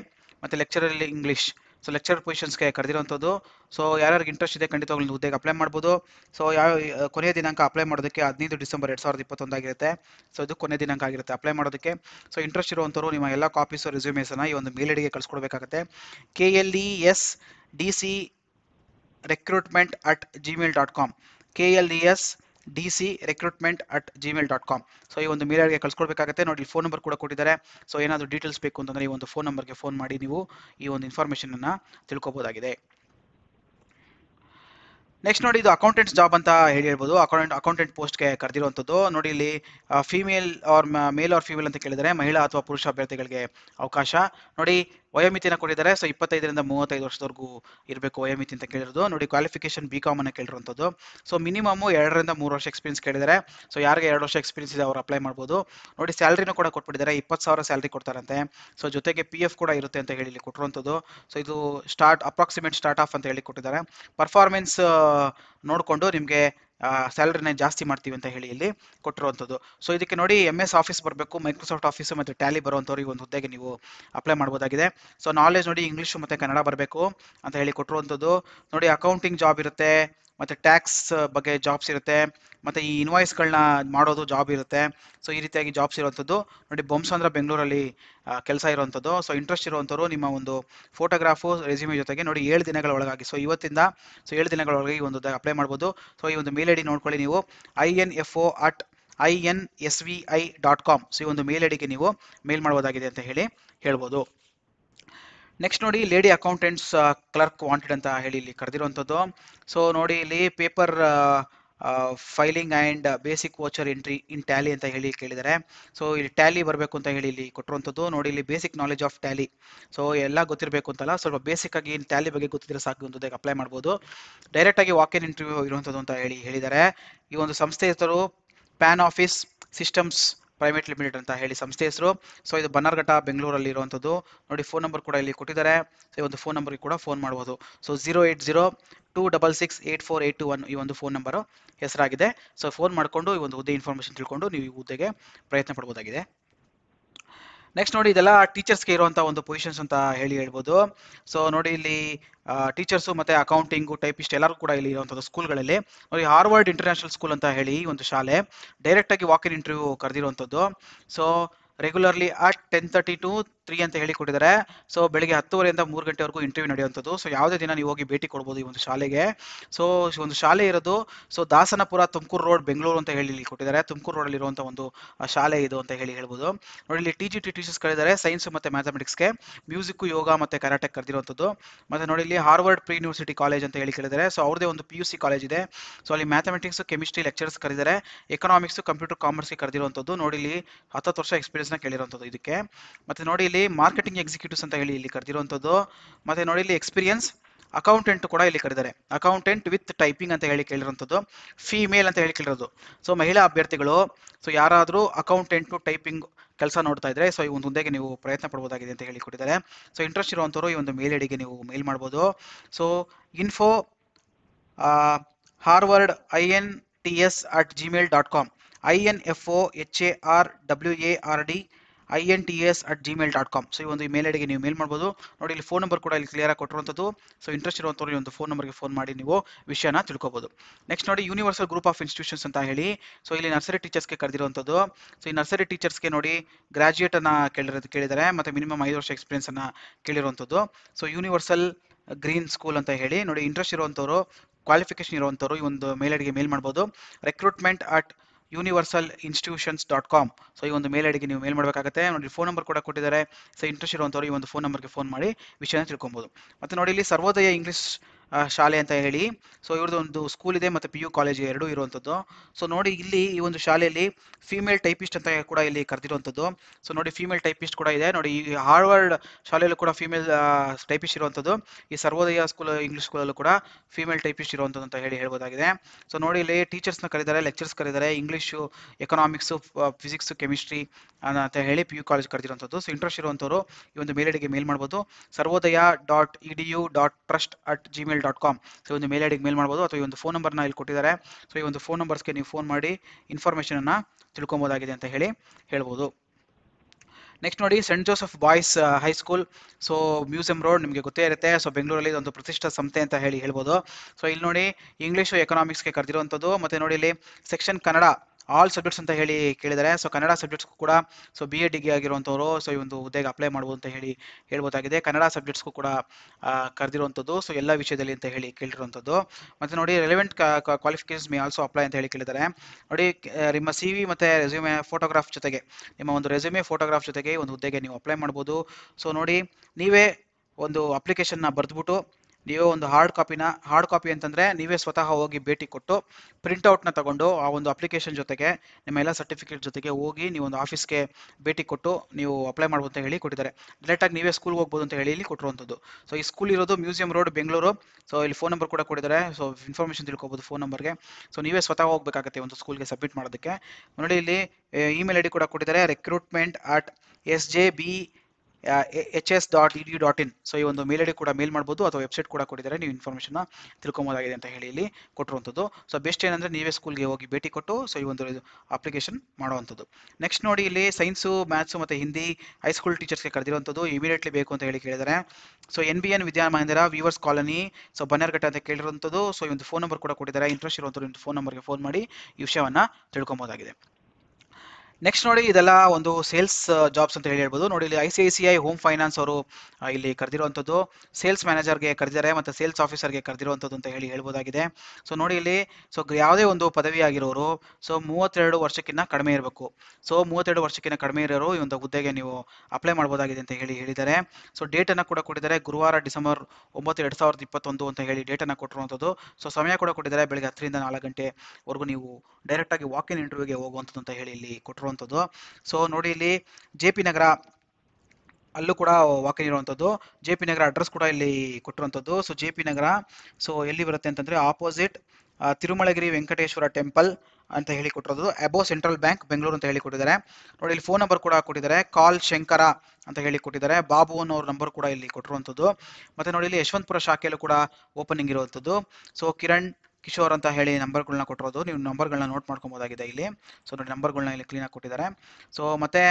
ಮತ್ತು ಲೆಕ್ಚರರ್ ಇಂಗ್ಲೀಷ್ ಸೊ ಲೆಕ್ಚರ್ ಪೊಸಿಷನ್ಸ್ಗೆ ಕರೆದಿರುವಂಥದ್ದು ಸೊ ಯಾರ್ಯಾರಿಗೆ ಇಂಟ್ರೆಸ್ಟ್ ಇದೆ ಖಂಡಿತವಾಗ್ಲೂ ಹುದ್ದೆಗೆ ಅಪ್ಲೈ ಮಾಡ್ಬೋದು ಸೊ ಯಾವ ಕೊನೆಯ ದಿನಾಂಕ ಅಪ್ಲೈ ಮಾಡೋದಕ್ಕೆ ಹದಿನೈದು ಡಿಸೆಂಬರ್ ಎರಡು ಸಾವಿರದ ಇಪ್ಪತ್ತೊಂದಾಗಿರುತ್ತೆ ಸೊ ಇದು ಕೊನೆಯ ದಿನಾಂಕ ಆಗಿರುತ್ತೆ ಅಪ್ಲೈ ಮಾಡೋದಕ್ಕೆ ಸೊ ಇಂಟ್ರೆಸ್ಟ್ ಇರುವಂಥವ್ರು ನಿಮ್ಮ ಎಲ್ಲ ಕಾಪೀಸು ರೆಸ್ಯೂಮೇಸನ್ನ ಈ ಒಂದು ಮೇಲ್ ಐಡಿಗೆ K L E S D C recruitment at Gmail dot com K L E S D C recruitment at Gmail dot com so ಈ ಒಂದು ಮೇಲ್ಗೆ ಕಳ್ಸ್ಕೊಡ್ಬೇಕಾಗುತ್ತೆ ನೋಡಿ ಫೋನ್ ನಂಬರ್ ಕೂಡ ಕೊಟ್ಟಿದ್ದಾರೆ ಸೊ ಏನಾದರೂ ಡೀಟೇಲ್ಸ್ ಬೇಕು ಅಂತಂದರೆ ಈ ಒಂದು ಫೋನ್ ನಂಬರ್ಗೆ ಫೋನ್ ಮಾಡಿ ನೀವು ಈ ಒಂದು ಇನ್ಫಾರ್ಮೇಷನನ್ನು ತಿಳ್ಕೊಬೋದಾಗಿದೆ ನೆಕ್ಸ್ಟ್ ನೋಡಿ ಇದು ಅಕೌಂಟೆಂಟ್ಸ್ ಜಾಬ್ ಅಂತ ಹೇಳಿ ಹೇಳ್ಬೋದು ಅಕೌಂಟೆಂಟ್ ಅಕೌಂಟೆಂಟ್ ಪೋಸ್ಟ್ಗೆ ಕರೆದಿರುವಂಥದ್ದು ನೋಡಿ ಇಲ್ಲಿ female or male or female ಅಂತ ಕೇಳಿದರೆ ಮಹಿಳಾ ಅಥವಾ ಪುರುಷ ಅಭ್ಯರ್ಥಿಗಳಿಗೆ ಅವಕಾಶ ನೋಡಿ ವಯೋಮಿತಿನ ಕೊಟ್ಟಿದ್ದಾರೆ ಸೊ ಇಪ್ಪತ್ತೈದರಿಂದ ಮೂವತ್ತೈದು ವರ್ಷದವರೆಗೂ ಇರಬೇಕು ವಯೋಮಿತಿ ಅಂತ ಕೇಳಿರೋದು ನೋಡಿ ಕ್ವಾಲಿಫಿಕೇಶನ್ ಬಿ ಕಾಮನ್ನು ಕೇಳಿರುವಂಥದ್ದು ಸೊ ಮಿನಿಮಮ್ ಎರಡರಿಂದ ಮೂರು ವರ್ಷ ಎಕ್ಸ್ಪೀರಿಯನ್ಸ್ ಕೇಳಿದ್ದಾರೆ ಸೊ ಯಾರಿಗೆ ಎರಡು ವರ್ಷ ಎಕ್ಸ್ಪೀರಿಯನ್ಸ್ ಇದೆ ಅವ್ರು ಅಪ್ಲೈ ಮಾಡ್ಬೋದು ನೋಡಿ ಸ್ಯಾಲ್ರಿನೂ ಕೂಡ ಕೊಟ್ಬಿಟ್ಟಿದ್ದಾರೆ ಇಪ್ಪತ್ತು ಸಾವಿರ ಸ್ಯಾಲ್ರಿ ಕೊಡ್ತಾರಂತೆ ಸೊ ಜೊತೆಗೆ ಪಿ ಎಫ್ ಕೂಡ ಇರುತ್ತೆ ಅಂತ ಹೇಳಿ ಕೊಟ್ಟಿರುವಂಥದ್ದು ಸೊ ಇದು ಸ್ಟಾರ್ಟ್ ಅಪ್ರಾಕ್ಸಿಮೇಟ್ ಸ್ಟಾರ್ಟ್ ಆಫ್ ಅಂತ ಹೇಳಿ ಕೊಟ್ಟಿದ್ದಾರೆ ಪರ್ಫಾರ್ಮೆನ್ಸ್ ನೋಡಿಕೊಂಡು ನಿಮಗೆ ಸ್ಯಾಲರಿನ ಜಾಸ್ತಿ ಮಾಡ್ತೀವಿ ಅಂತ ಹೇಳಿ ಇಲ್ಲಿ ಕೊಟ್ಟಿರುವಂಥದ್ದು ಸೊ ಇದಕ್ಕೆ ನೋಡಿ ಎಮ್ ಎಸ್ ಆಫೀಸ್ ಬರಬೇಕು ಮೈಕ್ರೋಸಾಫ್ಟ್ ಆಫೀಸ್ ಮತ್ತು ಟ್ಯಾಲಿ ಬರುವಂಥವ್ರಿಗೆ ಒಂದು ಹುದ್ದೆಗೆ ನೀವು ಅಪ್ಲೈ ಮಾಡ್ಬೋದಾಗಿದೆ ಸೊ ನಾಲೆಜ್ ನೋಡಿ ಇಂಗ್ಲೀಷು ಮತ್ತು ಕನ್ನಡ ಬರಬೇಕು ಅಂತ ಹೇಳಿ ಕೊಟ್ಟಿರುವಂಥದ್ದು ನೋಡಿ ಅಕೌಂಟಿಂಗ್ ಜಾಬ್ ಇರುತ್ತೆ ಮತ್ತು ಟ್ಯಾಕ್ಸ್ ಬಗ್ಗೆ ಜಾಬ್ಸ್ ಇರುತ್ತೆ ಮತ್ತು ಈ ಇನ್ವಾಯ್ಸ್ಗಳನ್ನ ಮಾಡೋದು ಜಾಬ್ ಇರುತ್ತೆ ಸೊ ಈ ರೀತಿಯಾಗಿ ಜಾಬ್ಸ್ ಇರುವಂಥದ್ದು ನೋಡಿ ಅಂದರೆ ಬೆಂಗಳೂರಲ್ಲಿ ಕೆಲಸ ಇರುವಂಥದ್ದು ಸೊ ಇಂಟ್ರೆಸ್ಟ್ ಇರುವಂಥವ್ರು ನಿಮ್ಮ ಒಂದು ಫೋಟೋಗ್ರಾಫು ರೆಸ್ಯೂಮಿ ಜೊತೆಗೆ ನೋಡಿ ಏಳು ದಿನಗಳ ಒಳಗಾಗಿ ಸೊ ಇವತ್ತಿಂದ ಸೊ ಏಳು ದಿನಗಳ ಈ ಒಂದು ಅಪ್ಲೈ ಮಾಡ್ಬೋದು ಸೊ ಈ ಒಂದು ಮೇಲ್ ಐ ಡಿ ನೋಡ್ಕೊಳ್ಳಿ ನೀವು I N F O at I N S V I dot com so ಈ ಒಂದು ಮೇಲ್ ಐ ಡಿಗೆ ನೀವು ಮೇಲ್ ಮಾಡ್ಬೋದಾಗಿದೆ ಅಂತ ಹೇಳಿ ಹೇಳ್ಬೋದು ನೆಕ್ಸ್ಟ್ ನೋಡಿ ಲೇಡಿ ಅಕೌಂಟೆಂಟ್ಸ್ ಕ್ಲರ್ಕ್ ವಾಂಟೆಡ್ ಅಂತ ಹೇಳಿ ಇಲ್ಲಿ ಕರೆದಿರುವಂಥದ್ದು ಸೊ ನೋಡಿ ಇಲ್ಲಿ paper filing and basic voucher entry in tally ಅಂತ ಹೇಳಿ ಕೇಳಿದ್ದಾರೆ ಸೊ ಇಲ್ಲಿ ಟ್ಯಾಲಿ ಬರಬೇಕು ಅಂತ ಹೇಳಿ ಇಲ್ಲಿ ಕೊಟ್ಟಿರುವಂಥದ್ದು ನೋಡಿ ಇಲ್ಲಿ basic knowledge of tally so ಎಲ್ಲ ಗೊತ್ತಿರಬೇಕು ಅಂತಲ್ಲ ಸ್ವಲ್ಪ ಬೇಸಿಕ್ ಆಗಿ ಟ್ಯಾಲಿ ಬಗ್ಗೆ ಗೊತ್ತಿದ್ರೆ ಸಾಕು ಅಪ್ಲೈ ಮಾಡ್ಬೋದು ಡೈರೆಕ್ಟಾಗಿ ವಾಕ್ ಇನ್ ಇಂಟರ್ವ್ಯೂ ಇರುವಂಥದ್ದು ಅಂತ ಹೇಳಿ ಹೇಳಿದ್ದಾರೆ ಈ ಒಂದು ಸಂಸ್ಥೆ ಹೆಸರು Pan Office Systems Private Limited ಅಂತ ಹೇಳಿ ಸಂಸ್ಥೆ ಹೆಸರು ಸೊ ಇದು ಬನಾರ್ಘಟ ಬೆಂಗಳೂರಲ್ಲಿ ಇರುವಂಥದ್ದು ನೋಡಿ ಫೋನ್ ನಂಬರ್ ಕೂಡ ಇಲ್ಲಿ ಕೊಟ್ಟಿದ್ದಾರೆ ಸೊ ಈ ಒಂದು ಫೋನ್ ನಂಬರ್ಗೆ ಕೂಡ ಫೋನ್ ಮಾಡ್ಬೋದು so zero eight zero two double six eight four eight two one ಈ ಒಂದು ಫೋನ್ ನಂಬರು ಹೆಸರಾಗಿದೆ ಸೊ ಫೋನ್ ಮಾಡಿಕೊಂಡು ಈ ಒಂದು ಹುದ್ದೆ ಇನ್ಫಾರ್ಮೇಷನ್ ತಿಳ್ಕೊಂಡು ನೀವು ಈ ಹುದ್ದೆಗೆ ಪ್ರಯತ್ನ ಪಡ್ಬೋದಾಗಿದೆ ನೆಕ್ಸ್ಟ್ ನೋಡಿ ಇದೆಲ್ಲ ಟೀಚರ್ಸ್ಗೆ ಇರುವಂಥ ಒಂದು ಪೊಸಿಷನ್ಸ್ ಅಂತ ಹೇಳಿ ಹೇಳ್ಬೋದು ಸೊ ನೋಡಿ ಇಲ್ಲಿ ಟೀಚರ್ಸು ಮತ್ತು ಅಕೌಂಟಿಂಗು ಟೈಪಿಸ್ಟ್ ಎಲ್ಲರೂ ಕೂಡ ಇಲ್ಲಿ ಇರುವಂಥದ್ದು ಸ್ಕೂಲ್ಗಳಲ್ಲಿ ನೋಡಿ ಹಾರ್ವರ್ಡ್ ಇಂಟರ್ನ್ಯಾಷನಲ್ ಸ್ಕೂಲ್ ಅಂತ ಹೇಳಿ ಒಂದು ಶಾಲೆ ಡೈರೆಕ್ಟಾಗಿ ವಾಕಿನ್ ಇಂಟರ್ವ್ಯೂ ಕರೆದಿರುವಂಥದ್ದು so regularly at ten thirty to three ಅಂತ ಹೇಳಿ ಕೊಟ್ಟಿದ್ದಾರೆ ಸೊ ಬೆಳಿಗ್ಗೆ ಹತ್ತುವರೆಯಿಂದ ಮೂರು ಗಂಟೆವರೆಗೂ ಇಂಟರ್ವ್ಯೂ ನಡೆಯುವಂಥದ್ದು ಸೊ ಯಾವುದೇ ದಿನ ನೀವು ಹೋಗಿ ಭೇಟಿ ಕೊಡ್ಬೋದು ಈ ಒಂದು ಶಾಲೆಗೆ ಸೊ ಒಂದು ಶಾಲೆ ಇರೋದು ಸೊ ದಾಸನಪುರ ತುಮಕೂರು ರೋಡ್ ಬೆಂಗಳೂರು ಅಂತ ಹೇಳಿ ಇಲ್ಲಿ ಕೊಟ್ಟಿದ್ದಾರೆ ತುಮಕೂರು ರೋಡ್ ಇರುವಂಥ ಒಂದು ಶಾಲೆ ಇದು ಅಂತ ಹೇಳಿ ಹೇಳ್ಬೋದು ನೋಡಿ ಇಲ್ಲಿ ಟಿ ಜಿ ಟಿ ಟೀಚರ್ಸ್ ಕಳಿದ್ದಾರೆ ಸೈನ್ಸ್ ಮತ್ತು ಮ್ಯಾಥಮೆಟಿಕ್ಸ್ಗೆ ಮ್ಯೂಸಿಕ್ ಯೋಗ ಮತ್ತು ಕರಾಟೆ ಕರೆದಿರುವಂಥದ್ದು ಮತ್ತು ನೋಡಿ ಇಲ್ಲಿ ಹಾರ್ವರ್ಡ್ ಪ್ರೀ ಯೂನಿವರ್ಸಿಟಿ ಕಾಲೇಜ್ ಅಂತ ಹೇಳಿ ಕೇಳಿದ್ದಾರೆ ಸೊ ಅವ್ರದೇ ಒಂದು ಪಿ ಯು ಸಿ ಕಾಲೇಜ್ ಇದೆ ಸೊ ಅಲ್ಲಿ ಮ್ಯಾಥಮೆಟಿಕ್ಸ್ ಕೆಮಿಸ್ಟ್ರಿ ಲೆಕ್ಚರ್ಸ್ ಕರೆದಿದ್ದಾರೆ ಎಕನಾಮಿಕ್ಸ್ ಕಂಪ್ಯೂಟರ್ ಕಾಮರ್ಸ್ಗೆ ಕರೆದಿರುವಂಥದ್ದು ನೋಡಿ ಇಲ್ಲಿ ಹತ್ತತ್ತು ವರ್ಷ ಎಕ್ಸ್ಪೀರಿಯನ್ಸ್ನ ಕೇಳಿರುವಂಥದ್ದು ಇದಕ್ಕೆ ಮತ್ತು ನೋಡಿ ಇಲ್ಲಿ ಮಾರ್ಕೆಟಿಂಗ್ ಎಕ್ಸಿಕ್ಯೂಟಿವ್ಸ್ ಅಂತ ಹೇಳಿ ಇಲ್ಲಿ ಕರೆದಿರುವಂಥದ್ದು ಮತ್ತೆ ನೋಡಿ ಇಲ್ಲಿ ಎಕ್ಸ್ಪೀರಿಯನ್ಸ್ ಅಕೌಂಟೆಂಟ್ ಕೂಡ ಇಲ್ಲಿ ಕರೆದಿದ್ದಾರೆ ಅಕೌಂಟೆಂಟ್ ವಿತ್ ಟೈಪಿಂಗ್ ಅಂತ ಹೇಳಿ ಕೇಳಿರುವಂಥದ್ದು ಫೀಮೇಲ್ ಅಂತ ಹೇಳಿ ಕೇಳಿರೋದು ಸೊ ಮಹಿಳಾ ಅಭ್ಯರ್ಥಿಗಳು ಸೊ ಯಾರಾದರೂ ಅಕೌಂಟೆಂಟು ಟೈಪಿಂಗ್ ಕೆಲಸ ನೋಡ್ತಾ ಇದ್ರೆ ಸೊ ಈ ಒಂದು ಹುದ್ದೆಗೆ ನೀವು ಪ್ರಯತ್ನ ಪಡ್ಬೋದಾಗಿದೆ ಅಂತ ಹೇಳಿ ಕೊಟ್ಟಿದ್ದಾರೆ ಸೊ ಇಂಟ್ರೆಸ್ಟ್ ಇರುವಂಥವ್ರು ಈ ಒಂದು ಮೇಲ್ ಐಡಿಗೆ ನೀವು ಮೇಲ್ ಮಾಡ್ಬೋದು so info Harvard I N T S at Gmail dot com I N F O H A R W A R D I N T S at Gmail dot com so ಈ ಒಂದು mail ಐಡಿಗೆ ನೀವು mail ಮಾಡ್ಬೋದು ನೋಡಿ ಇಲ್ಲಿ phone number ಕೂಡ ಇಲ್ಲಿ clear ಆಗಿ ಕೊಟ್ಟಿರುವಂಥದ್ದು ಸೊ ಇಂಟ್ರೆಸ್ಟ್ ಇರುವಂಥವ್ರು ಈ ಒಂದು ಫೋನ್ ನಂಬರ್ಗೆ ಫೋನ್ ಮಾಡಿ ನೀವು ವಿಷಯನ ತಿಳ್ಕೊಬೋದು ನೆಕ್ಸ್ಟ್ ನೋಡಿ ಯೂನಿವರ್ಸಲ್ ಗ್ರೂಪ್ ಆಫ್ ಇನ್ಸ್ಟಿಟ್ಯೂಷನ್ಸ್ ಅಂತ ಹೇಳಿ ಸೊ ಇಲ್ಲಿ ನರ್ಸರಿ ಟೀಚರ್ಸ್ಗೆ ಕರೆದಿರುವಂಥದ್ದು ಸೊ ಈ ನರ್ಸರಿ ಟೀಚರ್ಸ್ಗೆ ನೋಡಿ ಗ್ರಾಜ್ಯುಯೇಟ್ ಕೇಳಿರೋದು ಕೇಳಿದ್ದಾರೆ ಮತ್ತೆ ಮಿನಿಮಮ್ ಐದು ವರ್ಷ ಎಕ್ಸ್ಪೀರಿಯನ್ಸ್ ಕೇಳಿರುವಂಥದ್ದು ಸೊ ಯೂನಿವರ್ಸಲ್ ಗ್ರೀನ್ ಸ್ಕೂಲ್ ಅಂತ ಹೇಳಿ ನೋಡಿ ಇಂಟ್ರೆಸ್ಟ್ ಇರುವಂಥವ್ರು ಕ್ವಾಲಿಫಿಕೇಶನ್ ಇರುವಂಥವ್ರು ಈ ಒಂದು ಮೇಲ್ ಐಡಿಗೆ ಮೇಲ್ ಮಾಡ್ಬೋದು recruitment at universal institutions dot com so ಈ ಒಂದು ಮೇಲ್ ಐಡಿಗೆ ನೀವು ಮೇಲ್ ಮಾಡಬೇಕಾಗುತ್ತೆ ನೋಡಿ ಫೋನ್ ನಂಬರ್ ಕೂಡ ಕೊಟ್ಟಿದ್ದಾರೆ ಸೊ ಇಂಟ್ರೆಸ್ಟ್ ಇರುವಂಥವ್ರು ಈ ಒಂದು ಫೋನ್ ನಂಬರ್ಗೆ ಫೋನ್ ಮಾಡಿ ವಿಷಯನ ತಿಳ್ಕೊಬೋದು ಮತ್ತೆ ನೋಡಿ ಇಲ್ಲಿ ಸರ್ವೋದಯ ಇಂಗ್ಲೀಷ್ ಶಾಲೆ ಅಂತ ಹೇಳಿ ಸೊ ಇವ್ರದ್ದು ಒಂದು ಸ್ಕೂಲ್ ಇದೆ ಮತ್ತು ಪಿ ಯು ಕಾಲೇಜ್ ಎರಡೂ ಇರುವಂಥದ್ದು ಸೊ ನೋಡಿ ಇಲ್ಲಿ ಈ ಒಂದು ಶಾಲೆಯಲ್ಲಿ ಫೀಮೇಲ್ ಟೈಪಿಸ್ಟ್ ಅಂತ ಕೂಡ ಇಲ್ಲಿ ಕರೆದಿರುವಂಥದ್ದು ಸೊ ನೋಡಿ ಫೀಮೇಲ್ ಟೈಪಿಸ್ಟ್ ಕೂಡ ಇದೆ ನೋಡಿ ಈ ಹಾರ್ವರ್ಡ್ ಶಾಲೆಯಲ್ಲೂ ಕೂಡ ಫೀಮೇಲ್ ಟೈಪಿಸ್ಟ್ ಇರುವಂಥದ್ದು ಈ ಸರ್ವೋದಯ ಸ್ಕೂಲ್ ಇಂಗ್ಲೀಷ್ ಸ್ಕೂಲಲ್ಲೂ ಕೂಡ ಫೀಮೇಲ್ ಟೈಪಿಸ್ಟ್ ಇರುವಂಥದ್ದು ಅಂತ ಹೇಳಿ ಹೇಳ್ಬೋದಾಗಿದೆ ಸೊ ನೋಡಿ ಇಲ್ಲಿ ಟೀಚರ್ಸ್ನ ಕರೀತಾರೆ ಲೆಕ್ಚರ್ಸ್ ಕರೀತಾರೆ ಇಂಗ್ಲೀಷು ಎಕನಾಮಿಕ್ಸ್ ಫಿಸಿಕ್ಸ್ ಕೆಮಿಸ್ಟ್ರಿ ಅಂತ ಹೇಳಿ ಪಿ ಯು ಕಾಲೇಜ್ ಕರೆದಿರುವಂಥದ್ದು ಸೊ ಇಂಟ್ರೆಸ್ಟ್ ಇರುವಂಥವ್ರು ಈ ಒಂದು ಮೇಲ್ ಮೇಲ್ ಮಾಡ್ಬೋದು Sarvodaya dot E D U dot trust at Gmail Gmail dot com so ಒಂದು ಮೇಲ್ ಐಡಿಗೆ ಮೇಲ್ ಮಾಡ್ಬೋದು ಅಥವಾ ಈ ಒಂದು ಫೋನ್ ನಂಬರ್ನ ಇಲ್ಲಿ ಕೊಟ್ಟಿದ್ದಾರೆ ಸೊ ಈ ಒಂದು ಫೋನ್ ನಂಬರ್ಸ್ಗೆ ನೀವು ಫೋನ್ ಮಾಡಿ ಅನ್ನು ತಿಳ್ಕೊಬೋದಾಗಿದೆ ಅಂತ ಹೇಳಿ ಹೇಳ್ಬೋದು ನೆಕ್ಸ್ಟ್ ನೋಡಿ Saint Joseph boys high school so museum road ನಿಮಗೆ ಗೊತ್ತೇ ಇರುತ್ತೆ ಸೊ ಬೆಂಗಳೂರಲ್ಲಿ ಒಂದು ಪ್ರತಿಷ್ಠ ಸಂಸ್ಥೆ ಅಂತ ಹೇಳಿ ಹೇಳ್ಬೋದು ಸೊ ಇಲ್ಲಿ ನೋಡಿ ಇಂಗ್ಲೀಷು ಎಕನಾಮಿಕ್ಸ್ಗೆ ಕರೆದಿರುವಂಥದ್ದು ಮತ್ತೆ ನೋಡಿ ಇಲ್ಲಿ ಸೆಕ್ಷನ್ ಕನ್ನಡ ಆಲ್ ಸಬ್ಜೆಕ್ಟ್ಸ್ ಅಂತ ಹೇಳಿ ಕೇಳಿದ್ದಾರೆ ಸೊ ಕನ್ನಡ ಸಬ್ಜೆಕ್ಟ್ಸ್ಗೂ ಕೂಡ ಸೊ ಬಿ ಎ ಡಿಗ್ರಿ ಆಗಿರುವಂಥವರು ಸೊ ಈ ಒಂದು ಹುದ್ದೆಗೆ ಅಪ್ಲೈ ಮಾಡ್ಬೋದು ಅಂತ ಹೇಳಿ ಹೇಳ್ಬೋದಾಗಿದೆ ಕನ್ನಡ ಸಬ್ಜೆಕ್ಟ್ಸ್ಗೂ ಕೂಡ ಕರೆದಿರುವಂಥದ್ದು ಸೊ ಎಲ್ಲ ವಿಷಯದಲ್ಲಿ ಅಂತ ಹೇಳಿ ಕೇಳಿರುವಂಥದ್ದು ಮತ್ತು ನೋಡಿ relevant qualifications may also apply ಅಂತ ಹೇಳಿ ಕೇಳಿದ್ದಾರೆ ನೋಡಿ ನಿಮ್ಮ ಸಿ ವಿ ಮತ್ತು ರೆಸ್ಯೂಮೆ ಫೋಟೋಗ್ರಾಫ್ ಜೊತೆಗೆ ನಿಮ್ಮ ಒಂದು ರೆಸ್ಯೂಮೆ ಫೋಟೋಗ್ರಾಫ್ ಜೊತೆಗೆ ಒಂದು ಹುದ್ದೆಗೆ ನೀವು ಅಪ್ಲೈ ಮಾಡ್ಬೋದು ಸೊ ನೋಡಿ ನೀವೇ ಒಂದು ಅಪ್ಲಿಕೇಶನ್ನ ಬರೆದ್ಬಿಟ್ಟು ನೀವೇ ಒಂದು ಹಾರ್ಡ್ ಕಾಪಿನ ಹಾರ್ಡ್ ಕಾಪಿ ಅಂತಂದರೆ ನೀವೇ ಸ್ವತಃ ಹೋಗಿ ಭೇಟಿ ಕೊಟ್ಟು ಪ್ರಿಂಟ್ಔಟ್ನ ತಗೊಂಡು ಆ ಒಂದು ಅಪ್ಲಿಕೇಶನ್ ಜೊತೆಗೆ ನಿಮ್ಮ ಎಲ್ಲ ಸರ್ಟಿಫಿಕೇಟ್ ಜೊತೆಗೆ ಹೋಗಿ ನೀವು ಒಂದು ಆಫೀಸ್ಗೆ ಭೇಟಿ ಕೊಟ್ಟು ನೀವು ಅಪ್ಲೈ ಮಾಡ್ಬೋದು ಅಂತ ಹೇಳಿ ಕೊಟ್ಟಿದ್ದಾರೆ ಡೈರೆಕ್ಟಾಗಿ ನೀವೇ ಸ್ಕೂಲ್ಗೆ ಹೋಗ್ಬೋದು ಅಂತ ಹೇಳಿ ಇಲ್ಲಿ ಕೊಟ್ಟಿರುವಂಥದ್ದು ಸೊ ಈ ಸ್ಕೂಲ್ ಇರೋದು ಮ್ಯೂಸಿಯಂ ರೋಡ್ ಬೆಂಗಳೂರು ಸೊ ಇಲ್ಲಿ ಫೋನ್ ನಂಬರ್ ಕೂಡ ಕೊಟ್ಟಿದ್ದಾರೆ ಸೊ ಇನ್ಫಾರ್ಮೇಷನ್ ತಿಳ್ಕೊಬೋದು ಫೋನ್ ನಂಬರ್ಗೆ ಸೊ ನೀವೇ ಸ್ವತಃ ಹೋಗಬೇಕಾಗತ್ತೆ ಒಂದು ಸ್ಕೂಲ್ಗೆ ಸಬ್ಮಿಟ್ ಮಾಡೋದಕ್ಕೆ ನೋಡಿ ಇಲ್ಲಿ ಇಮೇಲ್ ಐ ಡಿ ಕೂಡ ಕೊಟ್ಟಿದ್ದಾರೆ recruitment at S J B H S dot E D dot in so ಈ ಒಂದು ಮೇಲ್ ಐಡಿ ಕೂಡ ಮೇಲ್ ಮಾಡ್ಬೋದು ಅಥವಾ ವೆಬ್ಸೈಟ್ ಕೂಡ ಕೊಟ್ಟಿದ್ದಾರೆ ನೀವು ಇನ್ಫಾರ್ಮೇಷನ್ ತಿಳ್ಕೊಬೋದಾಗಿದೆ ಅಂತ ಹೇಳಿ ಇಲ್ಲಿ ಕೊಟ್ಟಿರುವಂಥದ್ದು ಸೊ ಬೆಸ್ಟ್ ಏನಂದರೆ ನೀವೇ ಸ್ಕೂಲ್ಗೆ ಹೋಗಿ ಭೇಟಿ ಕೊಟ್ಟು ಸೊ ಈ ಒಂದು ಅಪ್ಲಿಕೇಶನ್ ಮಾಡುವಂಥದ್ದು ನೆಕ್ಸ್ಟ್ ನೋಡಿ ಇಲ್ಲಿ ಸೈನ್ಸು ಮ್ಯಾಥ್ಸು ಮತ್ತು ಹಿಂದಿ ಹೈಸ್ಕೂಲ್ ಟೀಚರ್ಸ್ಗೆ ಕರೆದಿರುವಂಥದ್ದು ಇಮಿಡಿಯೇಟ್ಲಿ ಬೇಕು ಅಂತ ಹೇಳಿ ಕೇಳಿದ್ದಾರೆ so N B N Vidya Mahendra viewers colony so Bannerghatta ಅಂತ ಕೇಳಿರುವಂಥದ್ದು ಸೊ ಈ ಒಂದು ಫೋನ್ ನಂಬರ್ ಕೂಡ ಕೊಟ್ಟಿದ್ದಾರೆ ಇಂಟ್ರೆಸ್ಟ್ ಇರುವಂಥದ್ದು ಫೋನ್ ನಂಬರ್ಗೆ ಫೋನ್ ಮಾಡಿ ಈ ವಿಷಯವನ್ನು ತಿಳ್ಕೊಬೋದಾಗಿದೆ ನೆಕ್ಸ್ಟ್ ನೋಡಿ ಇದೆಲ್ಲ ಒಂದು ಸೇಲ್ಸ್ ಜಾಬ್ಸ್ ಅಂತ ಹೇಳಿ ಹೇಳ್ಬೋದು ನೋಡಿ ಇಲ್ಲಿ I C I C I home finance ಅವರು ಇಲ್ಲಿ ಕರೆದಿರುವಂಥದ್ದು ಸೇಲ್ಸ್ ಮ್ಯಾನೇಜರ್ಗೆ ಕರೆದಿದ್ದಾರೆ ಮತ್ತು ಸೇಲ್ಸ್ ಆಫೀಸರ್ಗೆ ಕರೆದಿರುವಂಥದ್ದು ಅಂತ ಹೇಳಿ ಹೇಳ್ಬೋದಾಗಿದೆ ಸೊ ನೋಡಿ ಇಲ್ಲಿ ಸೊ ಯಾವುದೇ ಒಂದು ಪದವಿ ಆಗಿರೋರು ಸೊ ಮೂವತ್ತೆರಡು ವರ್ಷಕ್ಕಿಂತ ಕಡಿಮೆ ಇರಬೇಕು ಸೊ ಮೂವತ್ತೆರಡು ವರ್ಷಕ್ಕಿಂತ ಕಡಿಮೆ ಇರೋರು ಈ ಒಂದು ಹುದ್ದೆಗೆ ನೀವು ಅಪ್ಲೈ ಮಾಡ್ಬೋದಾಗಿದೆ ಅಂತ ಹೇಳಿ ಹೇಳಿದ್ದಾರೆ ಸೊ ಡೇಟನ್ನು ಕೂಡ ಕೊಟ್ಟಿದ್ದಾರೆ ಗುರುವಾರ ಡಿಸೆಂಬರ್ ಒಂಬತ್ತು ಎರಡು ಸಾವಿರದ ಇಪ್ಪತ್ತೊಂದು ಅಂತ ಹೇಳಿ ಡೇಟನ್ನು ಕೊಟ್ಟಿರುವಂಥದ್ದು ಸೊ ಸಮಯ ಕೂಡ ಕೊಟ್ಟಿದ್ದಾರೆ ಬೆಳಗ್ಗೆ ಹತ್ತರಿಂದ ನಾಲ್ಕು ಗಂಟೆವರೆಗೂ ನೀವು ಡೈರೆಕ್ಟಾಗಿ ವಾಕ್ ಇನ್ ಇಂಟರ್ವ್ಯೂಗೆ ಹೋಗುವಂಥದ್ದು ಅಂತ ಹೇಳಿ ಇಲ್ಲಿ ಕೊಟ್ಟಿರುವಂಥದ್ದು ಇರುವಂಥದ್ದು ಸೊ ನೋಡಿ ಇಲ್ಲಿ ಜೆ ಪಿ ನಗರ ಅಲ್ಲೂ ಕೂಡ ವಾಕಿಂಗ್ ಇರುವಂಥದ್ದು ಜೆ ಪಿ ನಗರ ಅಡ್ರೆಸ್ ಕೂಡ ಇಲ್ಲಿ ಕೊಟ್ಟಿರುವಂತದ್ದು so J P Nagar so ಎಲ್ಲಿ ಬರುತ್ತೆ ಅಂತಂದ್ರೆ ಆಪೋಸಿಟ್ ತಿರುಮಲಗಿರಿ ವೆಂಕಟೇಶ್ವರ ಟೆಂಪಲ್ ಅಂತ ಹೇಳಿ ಕೊಟ್ಟಿರೋದು ಅಬೋ ಸೆಂಟ್ರಲ್ ಬ್ಯಾಂಕ್ ಬೆಂಗಳೂರು ಅಂತ ಹೇಳಿ ಕೊಟ್ಟಿದ್ದಾರೆ ನೋಡಿ ಇಲ್ಲಿ ಫೋನ್ ನಂಬರ್ ಕೂಡ ಕೊಟ್ಟಿದ್ದಾರೆ ಕಾಲ್ ಶಂಕರ ಅಂತ ಹೇಳಿ ಕೊಟ್ಟಿದ್ದಾರೆ ಬಾಬು ಅನ್ನೋರ್ ನಂಬರ್ ಕೂಡ ಇಲ್ಲಿ ಕೊಟ್ಟಿರುವಂತದ್ದು ಮತ್ತೆ ನೋಡಿ ಇಲ್ಲಿ ಯಶವಂತಪುರ ಶಾಖೆಯಲ್ಲೂ ಕೂಡ ಓಪನಿಂಗ್ ಇರುವಂಥದ್ದು ಸೊ ಕಿರಣ್ ಕಿಶೋರ್ ಅಂತ ಹೇಳಿ ನಂಬರ್ಗಳನ್ನ ಕೊಟ್ಟಿರೋದು ನೀವು ನಂಬರ್ಗಳನ್ನ ನೋಟ್ ಮಾಡ್ಕೊಬೋದಾಗಿದೆ ಇಲ್ಲಿ ಸೊ ನೋಡಿ ನಂಬರ್ಗಳನ್ನ ಇಲ್ಲಿ ಕ್ಲೀನಾಗಿ ಕೊಟ್ಟಿದ್ದಾರೆ ಸೊ ಮತ್ತೆ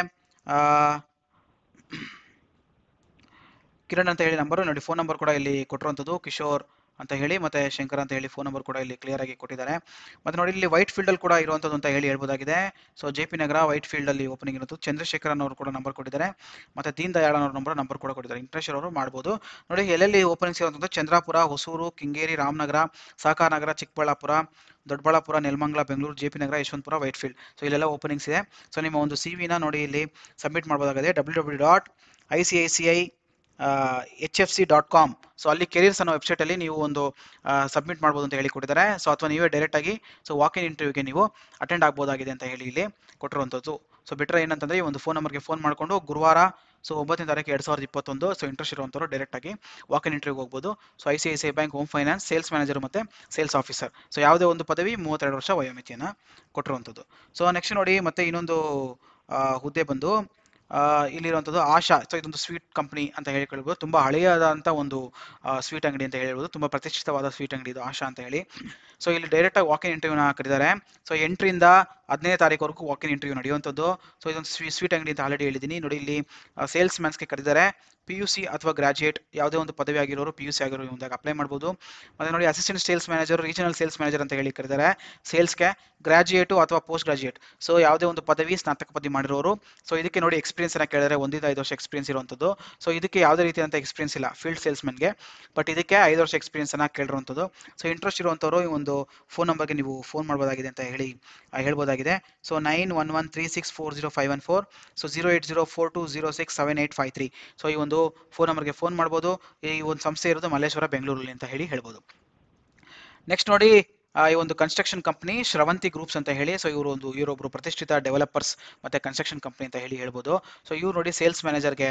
ಕಿರಣ್ ಅಂತ ಹೇಳಿ ನಂಬರ್ ನೋಡಿ ಫೋನ್ ನಂಬರ್ ಕೂಡ ಇಲ್ಲಿ ಕೊಟ್ಟಿರುವಂಥದ್ದು ಕಿಶೋರ್ ಅಂತ ಹೇಳಿ ಮತ್ತೆ ಶಂಕರ್ ಅಂತ ಹೇಳಿ ಫೋನ್ ನಂಬರ್ ಕೂಡ ಇಲ್ಲಿ ಕ್ಲಿಯರ್ ಆಗಿ ಕೊಟ್ಟಿದ್ದಾರೆ ಮತ್ತೆ ನೋಡಿ ಇಲ್ಲಿ ವೈಟ್ ಫೀಲ್ಡ್ ಅಲ್ಲಿ ಕೂಡ ಇರುವಂತದ್ದು ಅಂತ ಹೇಳಿ ಹೇಳ್ಬೋದಾಗಿದೆ so J P Nagar Whitefield ಅಲ್ಲಿ ಓಪನಿಂಗ್ ಇರೋದು ಚಂದ್ರಶೇಖರನ್ ಅವರು ಕೂಡ ನಂಬರ್ ಕೊಟ್ಟಿದ್ದಾರೆ ಮತ್ತೆ ದೀನ್ ದಯಾಳ್ ಅವ್ರ ನಂಬರ್ ನಂಬರ್ ಕೂಡ ಕೊಟ್ಟಿದ್ದಾರೆ ಇಂಟ್ರೆಸ್ಟ್ ಅವರು ಮಾಡಬಹುದು ನೋಡಿ ಎಲ್ಲೆಲ್ಲಿ ಓಪನಿಂಗ್ಸ್ ಇರುವಂತದ್ದು Chandrapura Hosur Kengeri Ramanagara Sahakara Nagar Chikkaballapur Doddaballapur Nelamangala Bengaluru J P Nagar Yeshwanthpur Whitefield so ಇಲ್ಲೆಲ್ಲ ಓಪನಿಂಗ್ಸ್ ಇದೆ ಸೊ ನಿಮ್ಮ ಒಂದು ಸಿ ವಿನ ನೋಡಿ ಇಲ್ಲಿ ಸಬ್ಮಿಟ್ ಮಾಡಬಹುದಾಗಿದೆ W W dot I C I C I H F C dot com so ಅಲ್ಲಿ ಕೆರಿಯರ್ಸ್ ಅನ್ನೋ ವೆಬ್ಸೈಟಲ್ಲಿ ನೀವು ಒಂದು ಸಬ್ಮಿಟ್ ಮಾಡ್ಬೋದು ಅಂತ ಹೇಳಿಕೊಟ್ಟಿದ್ದಾರೆ ಸೊ ಅಥವಾ ನೀವೇ ಡೈರೆಕ್ಟಾಗಿ ಸೊ ವಾಕ್ ಇನ್ ಇಂಟರ್ವ್ಯೂಗೆ ನೀವು ಅಟೆಂಡ್ ಆಗ್ಬೋದಾಗಿದೆ ಅಂತ ಹೇಳಿ ಇಲ್ಲಿ ಕೊಟ್ಟಿರುವಂಥದ್ದು ಸೊ ಬಿಟ್ಟರೆ ಏನಂತಂದರೆ ಈ ಒಂದು ಫೋನ್ ನಂಬರ್ಗೆ ಫೋನ್ ಮಾಡಿಕೊಂಡು ಗುರುವಾರ ಸೊ ಒಂಬತ್ತನೇ ತಾರೀಕು ಎರಡು ಸಾವಿರದ ಇಪ್ಪತ್ತೊಂದು ಸೊ ಇಂಟ್ರೆಸ್ಟ್ ಇರುವಂಥವ್ರು ಡೈರೆಕ್ಟಾಗಿ ವಾಕ್ ಇನ್ ಇಂಟರ್ವ್ಯೂಗೆ ಹೋಗ್ಬೋದು so I C I C I bank home finance sales manager ಮತ್ತು ಸೇಲ್ಸ್ ಆಫೀಸರ್ ಸೊ ಯಾವುದೇ ಒಂದು ಪದವಿ ಮೂವತ್ತೆರಡು ವರ್ಷ ವಯೋಮಿತಿಯನ್ನು ಕೊಟ್ಟಿರುವಂಥದ್ದು ಸೊ ನೆಕ್ಸ್ಟ್ ನೋಡಿ ಮತ್ತೆ ಇನ್ನೊಂದು ಹುದ್ದೆ ಬಂದು ಇಲ್ಲಿರುವಂಥದ್ದು ಆಶಾ ಸೊ ಇದೊಂದು ಸ್ವೀಟ್ ಕಂಪನಿ ಅಂತ ಹೇಳ್ಕೊಳ್ಬೋದು ತುಂಬ ಹಳೆಯದಾದಂಥ ಒಂದು ಸ್ವೀಟ್ ಅಂಗಡಿ ಅಂತ ಹೇಳ್ಬೋದು ತುಂಬಾ ಪ್ರತಿಷ್ಠಿತವಾದ ಸ್ವೀಟ್ ಅಂಗಡಿ ಇದು ಆಶಾ ಅಂತ ಹೇಳಿ ಸೊ ಇಲ್ಲಿ ಡೈರೆಕ್ಟಾಗಿ ವಾಕಿನ್ ಇಂಟರ್ವ್ಯೂನ ಹಾಕಿದ್ದಾರೆ ಸೊ ಎಂಟರಿಂದ ಹದಿನೈದು ತಾರೀಕುವರೆಗೂ ವಾಕಿನ್ ಇಂಟರ್ವ್ಯೂ ನಡೆಯುವಂಥದ್ದು ಸೊ ಇದೊಂದು ಸ್ವೀಟ್ ಅಂಗಡಿ ಅಂತ ಆಲ್ರೆಡಿ ಹೇಳಿದ್ದೀನಿ ನೋಡಿ ಇಲ್ಲಿ ಸೇಲ್ಸ್ ಮ್ಯಾನ್ಸ್ಗೆ ಕರೀತಾರೆ ಪಿ ಯು ಸಿ ಅಥವಾ ಗ್ರಾಜುಯೇಟ್ ಯಾವುದೇ ಒಂದು ಪದವಿ ಆಗಿರೋರು ಪಿ ಯು ಸಿ ಆಗಿರೋ ಇವಾಗ ಅಪ್ಲೈ ಮಾಡ್ಬೋದು ಮತ್ತೆ ನೋಡಿ assistant sales manager regional sales manager ಅಂತ ಹೇಳಿ ಕರಿದಾರೆ ಸೇಲ್ಸ್ಗೆ ಗ್ರಾಜುಯೇಟು ಅಥವಾ ಪೋಸ್ಟ್ ಗ್ರಾಜುಯೇಟ್ ಸೊ ಯಾವುದೇ ಒಂದು ಪದವಿ ಸ್ನಾತಕ ಪದವಿ ಮಾಡಿರೋರು ಸೊ ಇದಕ್ಕೆ ನೋಡಿ ಎಕ್ಸ್ಪೀರಿಯನ್ಸ್ ಅನ್ನ ಕೇಳಿದ್ರೆ ಒಂದಿಂದ ಐದು ವರ್ಷ ಎಕ್ಸ್ಪೀರಿಯನ್ಸ್ ಇರುವಂಥದ್ದು ಸೊ ಇದಕ್ಕೆ ಯಾವುದೇ ರೀತಿಯಾದಂಥ ಎಕ್ಸ್ಪೀರಿಯನ್ಸ್ ಇಲ್ಲ ಫೀಲ್ಡ್ ಸೇಲ್ಸ್ ಬಟ್ ಇದಕ್ಕೆ ಐದು ವರ್ಷ ಎಕ್ಸ್ಪೀರಿಯನ್ಸ್ ಅನ್ನ ಕೇಳಿರುವಂಥದ್ದು ಸೊ ಇಂಟ್ರೆಸ್ಟ್ ಇರುವಂಥವ್ರು ಈ ಒಂದು ಫೋನ್ ನಂಬರ್ಗೆ ನೀವು ಫೋನ್ ಮಾಡ್ಬೋದಾಗಿದೆ ಅಂತ ಹೇಳಿ ಹೇಳ್ಬೋದಾಗಿದೆ so nine one one three six four zero five one four so zero eight zero four two zero six seven eight five three so ಈ ಒಂದು ಒಂದು ಫೋನ್ ಗೆ ಫೋನ್ ಮಾಡ್ಬೋದು ಈ ಒಂದು ಸಂಸ್ಥೆ ಇರೋದು ಮಲ್ಲೇಶ್ವರ ಬೆಂಗಳೂರಲ್ಲಿ ಅಂತ ಹೇಳಿ ಹೇಳ್ಬೋದು ನೆಕ್ಸ್ಟ್ ನೋಡಿ ಈ ಒಂದು ಕನ್ಸ್ಟ್ರಕ್ಷನ್ ಕಂಪ್ನಿ ಶ್ರವಂತಿ ಗ್ರೂಪ್ಸ್ ಅಂತ ಹೇಳಿ ಸೊ ಇವರು ಒಂದು ಇವರೊಬ್ರು ಪ್ರತಿಷ್ಠಿತ ಡೆವಲಪರ್ಸ್ ಮತ್ತೆ ಕನ್ಸ್ಟ್ರಕ್ಷನ್ ಕಂಪ್ನಿ ಅಂತ ಹೇಳಿ ಹೇಳ್ಬೋದು ಸೊ ಇವ್ರು ನೋಡಿ ಸೇಲ್ಸ್ ಮ್ಯಾನೇಜರ್ಗೆ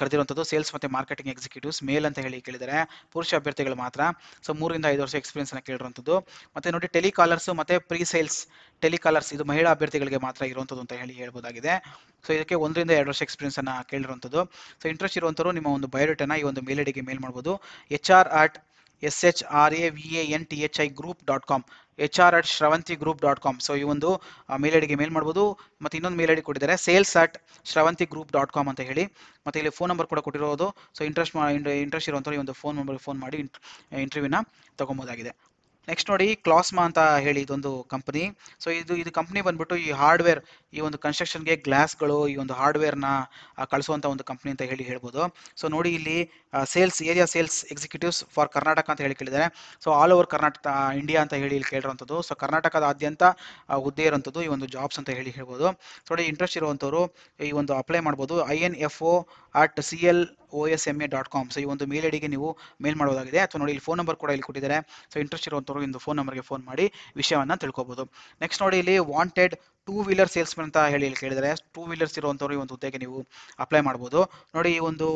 ಕರೆದಿರುವಂಥದ್ದು ಸೇಲ್ಸ್ ಮತ್ತೆ ಮಾರ್ಕೆಟಿಂಗ್ ಎಕ್ಸಿಕ್ಯೂಟಿವ್ಸ್ ಮೇಲ್ ಅಂತ ಹೇಳಿ ಕೇಳಿದರೆ ಪುರುಷ ಅಭ್ಯರ್ಥಿಗಳು ಮಾತ್ರ ಸೊ ಮೂರಿಂದ ಐದು ವರ್ಷ ಎಕ್ಸ್ಪೀರಿಯನ್ಸ್ ಅನ್ನ ಕೇಳಿರುವಂಥದ್ದು ಮತ್ತೆ ನೋಡಿ ಟೆಲಿಕಾಲರ್ಸ್ ಮತ್ತೆ ಪ್ರೀ ಸೇಲ್ಸ್ ಟೆಲಿಕಾಲರ್ಸ್ ಇದು ಮಹಿಳಾ ಅಭ್ಯರ್ಥಿಗಳಿಗೆ ಮಾತ್ರ ಇರುವಂಥದ್ದು ಅಂತ ಹೇಳಿ ಹೇಳ್ಬೋದಾಗಿದೆ ಸೊ ಇದಕ್ಕೆ ಒಂದರಿಂದ ಎರಡು ವರ್ಷ ಎಕ್ಸ್ಪೀರಿಯನ್ಸ್ ಅನ್ನ ಕೇಳಿರುವಂಥದ್ದು ಸೊ ಇಂಟ್ರೆಸ್ಟ್ ಇರುವಂಥವ್ರು ನಿಮ್ಮ ಒಂದು ಬಯೋಡೇಟನ ಈ ಒಂದು ಮೇಲ್ ಐಡಿಗೆ ಮೇಲ್ ಮಾಡ್ಬೋದು H R at S H R A V N T H I group dot com H R at Shravanthi group dot com so ಈ ಒಂದು ಮೇಲ್ ಐಡಿಗೆ ಮೇಲ್ ಮಾಡ್ಬೋದು ಮತ್ತು ಇನ್ನೊಂದು ಮೇಲ್ ಐಡಿ ಕೊಟ್ಟಿದ್ದಾರೆ sales at Shravanthi group dot com ಅಂತ ಹೇಳಿ ಮತ್ತೆ ಇಲ್ಲಿ ಫೋನ್ ನಂಬರ್ ಕೂಡ ಕೊಟ್ಟಿರೋದು ಸೊ ಇಂಟ್ರೆಸ್ಟ್ ಇಂಟ್ರೆಸ್ಟ್ ಇರುವಂಥ ಈ ಒಂದು ಫೋನ್ ನಂಬರ್ ಫೋನ್ ಮಾಡಿ ಇಂಟರ್ವ್ಯೂನ ತೊಗೊಬೋದಾಗಿದೆ ನೆಕ್ಸ್ಟ್ ನೋಡಿ ಕ್ಲಾಸ್ಮಾ ಅಂತ ಹೇಳಿ ಇದೊಂದು ಕಂಪನಿ ಸೊ ಇದು ಇದು ಕಂಪನಿ ಬಂದ್ಬಿಟ್ಟು ಈ ಹಾರ್ಡ್ವೇರ್ ಈ ಒಂದು ಕನ್ಸ್ಟ್ರಕ್ಷನ್ಗೆ ಗ್ಲಾಸ್ಗಳು ಈ ಒಂದು ಹಾರ್ಡ್ವೇರ್ನ ಕಳಿಸುವಂಥ ಒಂದು ಕಂಪನಿ ಅಂತ ಹೇಳಿ ಹೇಳ್ಬೋದು ಸೊ ನೋಡಿ ಇಲ್ಲಿ sales area sales executives for Karnataka ಅಂತ ಹೇಳಿ ಕೇಳಿದ್ದಾರೆ so all over Karnataka India ಅಂತ ಹೇಳಿ ಇಲ್ಲಿ ಕೇಳಿರುವಂಥದ್ದು ಸೊ ಕರ್ನಾಟಕದಾದ್ಯಂತ ಹುದ್ದೆ ಇರುವಂಥದ್ದು ಈ ಒಂದು ಜಾಬ್ಸ್ ಅಂತ ಹೇಳಿ ಹೇಳ್ಬೋದು ನೋಡಿ ಇಂಟ್ರೆಸ್ಟ್ ಇರುವಂಥವ್ರು ಈ ಒಂದು ಅಪ್ಲೈ ಮಾಡ್ಬೋದು I N F O at C L O S A dot com so ಈ ಒಂದು ಮೇಲ್ ಐಡಿಗೆ ನೀವು ಮೇಲ್ ಮಾಡೋದಾಗಿದೆ ಅಥವಾ ನೋಡಿ ಇಲ್ಲಿ ಫೋನ್ ನಂಬರ್ ಕೂಡ ಇಲ್ಲಿ ಕೊಟ್ಟಿದ್ದಾರೆ ಸೊ ಇಂಟ್ರೆಸ್ಟ್ ಇರುವಂಥವ್ರು ಇಂದು ಫೋನ್ ನಂಬರ್ಗೆ ಫೋನ್ ಮಾಡಿ ವಿಷಯವನ್ನು ತಿಳ್ಕೊಬೋದು ನೆಕ್ಸ್ಟ್ ನೋಡಿ ಇಲ್ಲಿ ವಾಂಟೆಡ್ ಟೂ ವೀಲರ್ ಸೇಲ್ಸ್ಮನ್ ಅಂತ ಹೇಳಿ ಇಲ್ಲಿ ಕೇಳಿದರೆ ಟೂ ವೀಲರ್ಸ್ ಇರುವಂಥವ್ರು ಈ ಒಂದು ಹುದ್ದೆಗೆ ನೀವು ಅಪ್ಲೈ ಮಾಡ್ಬೋದು ನೋಡಿ ಈ ಒಂದು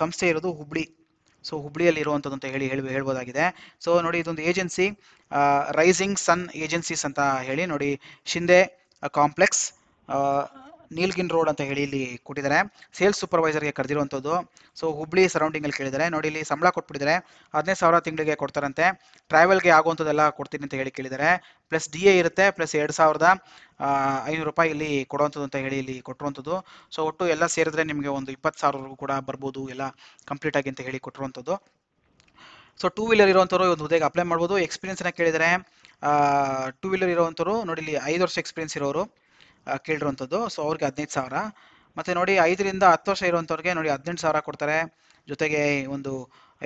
ಸಂಸ್ಥೆ ಇರೋದು ಹುಬ್ಳಿ ಸೊ ಹುಬ್ಳಿಯಲ್ಲಿ ಇರುವಂಥದ್ದು ಅಂತ ಹೇಳಿ ಹೇಳಿ ಹೇಳ್ಬೋದಾಗಿದೆ ಸೊ ನೋಡಿ ಇದೊಂದು ಏಜೆನ್ಸಿ ರೈಸಿಂಗ್ ಸನ್ ಏಜೆನ್ಸೀಸ್ ಅಂತ ಹೇಳಿ ನೋಡಿ ಶಿಂದೆ ಕಾಂಪ್ಲೆಕ್ಸ್ ನೀಲ್ಗಿನ್ ರೋಡ್ ಅಂತ ಹೇಳಿ ಇಲ್ಲಿ ಕೊಟ್ಟಿದ್ದಾರೆ ಸೇಲ್ಸ್ ಸೂಪರ್ವೈಸರ್ಗೆ ಕರೆದಿರುವಂಥದ್ದು ಸೊ ಹುಬ್ಳಿ ಸರೌಂಡಿಂಗಲ್ಲಿ ಕೇಳಿದ್ದಾರೆ ನೋಡಿ ಇಲ್ಲಿ ಸಂಬಳ ಕೊಟ್ಬಿಟ್ಟಿದ್ದಾರೆ ಹದಿನೈದು ಸಾವಿರ ತಿಂಗಳಿಗೆ ಕೊಡ್ತಾರಂತೆ ಟ್ರಾವೆಲ್ಗೆ ಆಗುವಂಥದ್ದೆಲ್ಲ ಕೊಡ್ತೀನಿ ಅಂತ ಹೇಳಿ ಕೇಳಿದ್ದಾರೆ ಪ್ಲಸ್ ಡಿ ಎ ಇರುತ್ತೆ ಪ್ಲಸ್ ಎರಡು ಸಾವಿರದ ಐನೂರು ರೂಪಾಯಿ ಇಲ್ಲಿ ಕೊಡುವಂಥದ್ದು ಅಂತ ಹೇಳಿ ಇಲ್ಲಿ ಕೊಟ್ಟಿರುವಂಥದ್ದು ಸೊ ಒಟ್ಟು ಎಲ್ಲ ಸೇರಿದ್ರೆ ನಿಮಗೆ ಒಂದು ಇಪ್ಪತ್ತು ಸಾವಿರವರೆಗೂ ಕೂಡ ಬರ್ಬೋದು ಎಲ್ಲ ಕಂಪ್ಲೀಟಾಗಿ ಅಂತ ಹೇಳಿ ಕೊಟ್ಟಿರುವಂಥದ್ದು ಸೊ ಟೂ ವೀಲರ್ ಇರುವಂಥವ್ರು ಒಂದು ಹುದ್ದೆಗೆ ಅಪ್ಲೈ ಮಾಡ್ಬೋದು ಎಕ್ಸ್ಪೀರಿಯನ್ಸ್ನ ಕೇಳಿದರೆ ಟೂ ವೀಲರ್ ಇರುವಂಥವ್ರು ನೋಡಿ ಇಲ್ಲಿ ಐದು ವರ್ಷ ಎಕ್ಸ್ಪೀರಿಯನ್ಸ್ ಇರೋರು ಕೇಳಿರುವಂಥದ್ದು ಸೊ ಅವ್ರಿಗೆ ಹದಿನೈದು ಸಾವಿರ ಮತ್ತು ನೋಡಿ ಐದರಿಂದ ಹತ್ತು ವರ್ಷ ಇರುವಂಥವ್ರಿಗೆ ನೋಡಿ ಹದಿನೆಂಟು ಸಾವಿರ ಕೊಡ್ತಾರೆ ಜೊತೆಗೆ ಒಂದು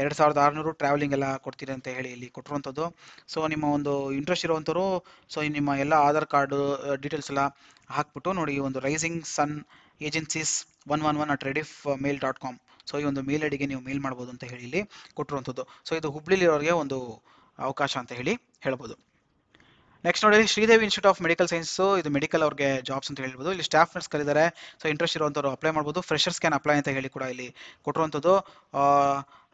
ಎರಡು ಸಾವಿರದ ಆರುನೂರು ಟ್ರಾವೆಲಿಂಗ್ ಎಲ್ಲ ಕೊಡ್ತೀರಿ ಅಂತ ಹೇಳಿ ಇಲ್ಲಿ ಕೊಟ್ಟಿರುವಂಥದ್ದು ಸೊ ನಿಮ್ಮ ಒಂದು ಇಂಟ್ರೆಸ್ಟ್ ಇರುವಂಥವ್ರು ಸೊ ನಿಮ್ಮ ಎಲ್ಲ ಆಧಾರ್ ಕಾರ್ಡು ಡೀಟೇಲ್ಸ್ ಎಲ್ಲ ಹಾಕ್ಬಿಟ್ಟು ನೋಡಿ ಒಂದು rising sun agencies one one one at rediff mail dot com so ಈ ಒಂದು ಮೇಲ್ ಐಡಿಗೆ ನೀವು ಮೇಲ್ ಮಾಡ್ಬೋದು ಅಂತ ಹೇಳಿ ಇಲ್ಲಿ ಕೊಟ್ಟಿರುವಂಥದ್ದು ಸೊ ಇದು ಹುಬ್ಳಿಲಿರೋರಿಗೆ ಒಂದು ಅವಕಾಶ ಅಂತ ಹೇಳಿ ಹೇಳ್ಬೋದು ನೆಕ್ಸ್ಟ್ ನೋಡಿ Sridevi institute of medical science ಇದು ಮೆಡಿಕಲ್ ಅವ್ರಿಗೆ ಜಾಬ್ಸ್ ಅಂತ ಹೇಳ್ಬೋದು ಇಲ್ಲಿ ಸ್ಟಾಫ್ ನರ್ಸ್ ಕಲಿದ್ದಾರೆ ಸೊ ಇಂಟ್ರೆಸ್ಟ್ ಇರುವಂಥವ್ರು ಅಪ್ಲೈ ಮಾಡ್ಬೋದು ಫ್ರೆಷರ್ಸ್ ಕ್ಯಾನ್ ಅಪ್ಲೈ ಅಂತ ಹೇಳಿ ಕೂಡ ಇಲ್ಲಿ ಕೊಟ್ಟಿರುವಂಥದ್ದು